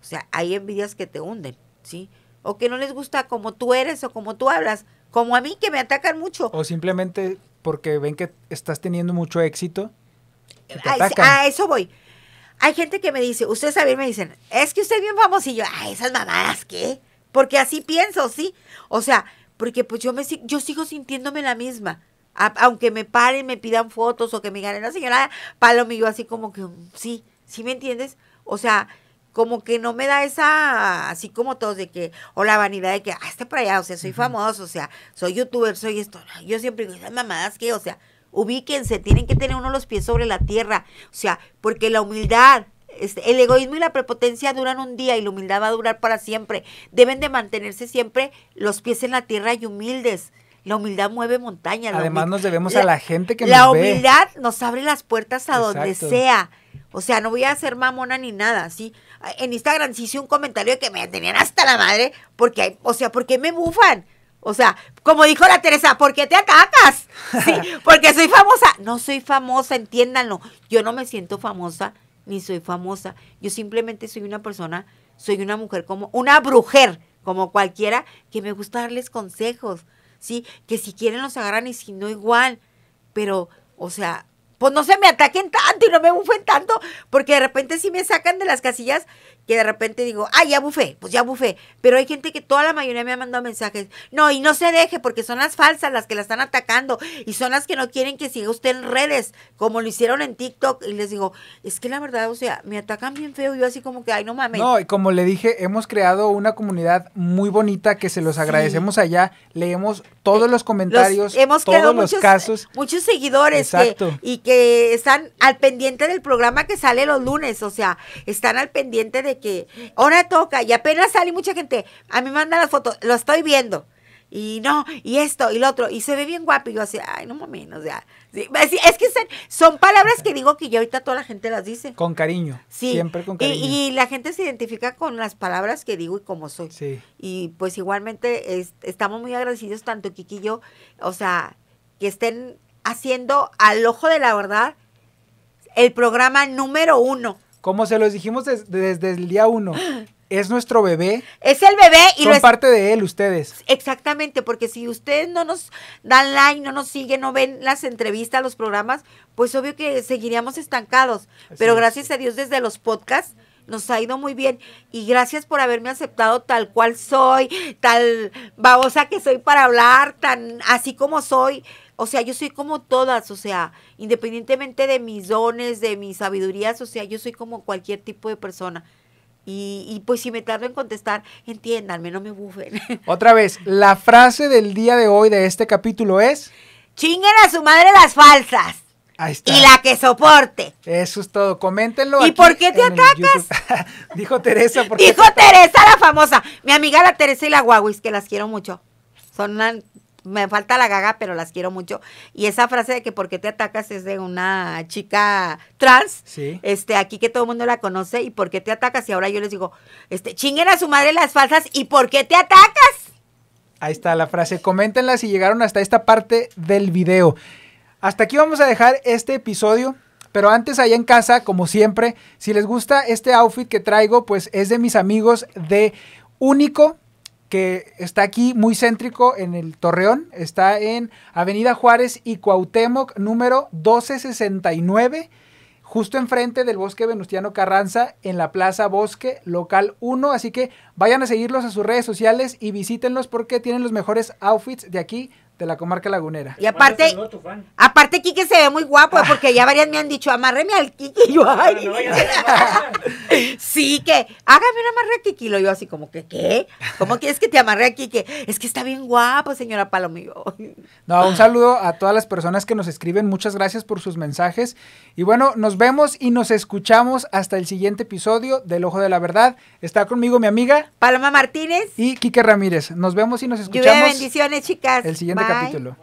O sea, hay envidias que te hunden, ¿sí? O que no les gusta como tú eres o como tú hablas, como a mí que me atacan mucho. O simplemente porque ven que estás teniendo mucho éxito. a eso voy. Hay gente que me dice, ustedes a me dicen, es que usted es bien yo Ah, esas mamadas, ¿qué? Porque así pienso, ¿sí? O sea, porque pues yo, me, yo sigo sintiéndome la misma. aunque me paren, me pidan fotos o que me digan, la señora Palomillo, así como que, mm, sí, ¿sí me entiendes? O sea, como que no me da esa, así como todos, de que, o la vanidad de que, ah, este para allá, o sea, soy famoso, o sea, soy youtuber, soy esto. Yo siempre digo, esas mamadas que, o sea, ubíquense, tienen que tener uno los pies sobre la tierra, o sea, porque la humildad, este, el egoísmo y la prepotencia duran un día y la humildad va a durar para siempre. Deben de mantenerse siempre los pies en la tierra y humildes. La humildad mueve montañas. Además nos debemos a la gente que la nos La humildad nos abre las puertas a donde sea. O sea, no voy a ser mamona ni nada, ¿sí? En Instagram sí hice un comentario de que me tenían hasta la madre, porque, o sea, ¿por qué me bufan? O sea, como dijo la Teresa, ¿por qué te atacas? (laughs) ¿Sí? Porque soy famosa. No soy famosa, entiéndanlo. Yo no me siento famosa, ni soy famosa. Yo simplemente soy una persona, soy una mujer como, una brujer, como cualquiera, que me gusta darles consejos, ¿sí? Que si quieren los agarran y si no, igual. Pero, o sea, pues no se me ataquen tanto y no me bufen tanto, porque de repente si me sacan de las casillas que de repente digo, ay, ah, ya bufé, pues ya bufé. Pero hay gente que toda la mayoría me ha mandado mensajes, no, y no se deje porque son las falsas las que la están atacando y son las que no quieren que siga usted en redes, como lo hicieron en TikTok. Y les digo, es que la verdad, o sea, me atacan bien feo. Yo así como que, ay, no mames. No, y como le dije, hemos creado una comunidad muy bonita que se los agradecemos allá. Leemos todos eh, los comentarios, todos los casos. Muchos seguidores Exacto. y que están al pendiente del programa que sale los lunes, o sea, están al pendiente de que ahora toca y apenas sale mucha gente, a mí manda las fotos, lo estoy viendo. Y no, y esto, y lo otro, y se ve bien guapo. Y yo así, ay, no mames, o sea, es que son, palabras que digo que ya ahorita toda la gente las dice. Con cariño. Siempre con cariño. Y, la gente se identifica con las palabras que digo y como soy. Y pues igualmente estamos muy agradecidos, tanto Kiki y yo, o sea, que estén haciendo al ojo de la verdad el programa número uno como se los dijimos desde el día uno, es nuestro bebé. Es el bebé y son parte de él ustedes. Exactamente, porque si ustedes no nos dan like, no nos siguen, no ven las entrevistas, los programas, pues obvio que seguiríamos estancados. Pero gracias a Dios desde los podcasts nos ha ido muy bien y gracias por haberme aceptado tal cual soy, tal babosa que soy para hablar, tan así como soy. O sea, yo soy como todas, o sea, independientemente de mis dones, de mis sabidurías, o sea, yo soy como cualquier tipo de persona. Y, pues si me tardo en contestar, entiéndanme, no me bufen. (laughs) Otra vez, la frase del día de hoy de este capítulo es... Chinguen a su madre las falsas. Ahí está. Y la que soporte. Eso es todo. Coméntenlo. ¿Y por qué te atacas? (laughs) Dijo Teresa. ¿por Dijo Teresa la famosa. Mi amiga la Teresa y la Huawei, que las quiero mucho. Son me falta la gaga, pero las quiero mucho. Y esa frase de que por qué te atacas es de una chica trans, sí. este, aquí que todo el mundo la conoce, y por qué te atacas. Y ahora yo les digo, este, chinguen a su madre las falsas, y por qué te atacas. Ahí está la frase. Coméntenla si llegaron hasta esta parte del video. Hasta aquí vamos a dejar este episodio. Pero antes allá en casa, como siempre, si les gusta este outfit que traigo, pues es de mis amigos de Único que está aquí muy céntrico en el Torreón, está en Avenida Juárez y Cuauhtémoc número 1269, justo enfrente del Bosque Venustiano Carranza en la Plaza Bosque Local 1, así que vayan a seguirlos a sus redes sociales y visítenlos porque tienen los mejores outfits de aquí de la comarca lagunera. Y aparte, aparte Quique se ve muy guapo, ah. porque ya varias me han dicho, amárreme al Kike, yo, (laughs) sí, que hágame un amarre a yo así como que, ¿qué? ¿Cómo quieres que te amarre a Quique? Es que está bien guapo, señora Palomigo. No, un saludo a todas las personas que nos escriben. Muchas gracias por sus mensajes. Y bueno, nos vemos y nos escuchamos hasta el siguiente episodio del Ojo de la Verdad. Está conmigo mi amiga. Paloma Martínez. Y Quique Ramírez. Nos vemos y nos escuchamos. Lluvia bendiciones, chicas. El siguiente capítulo.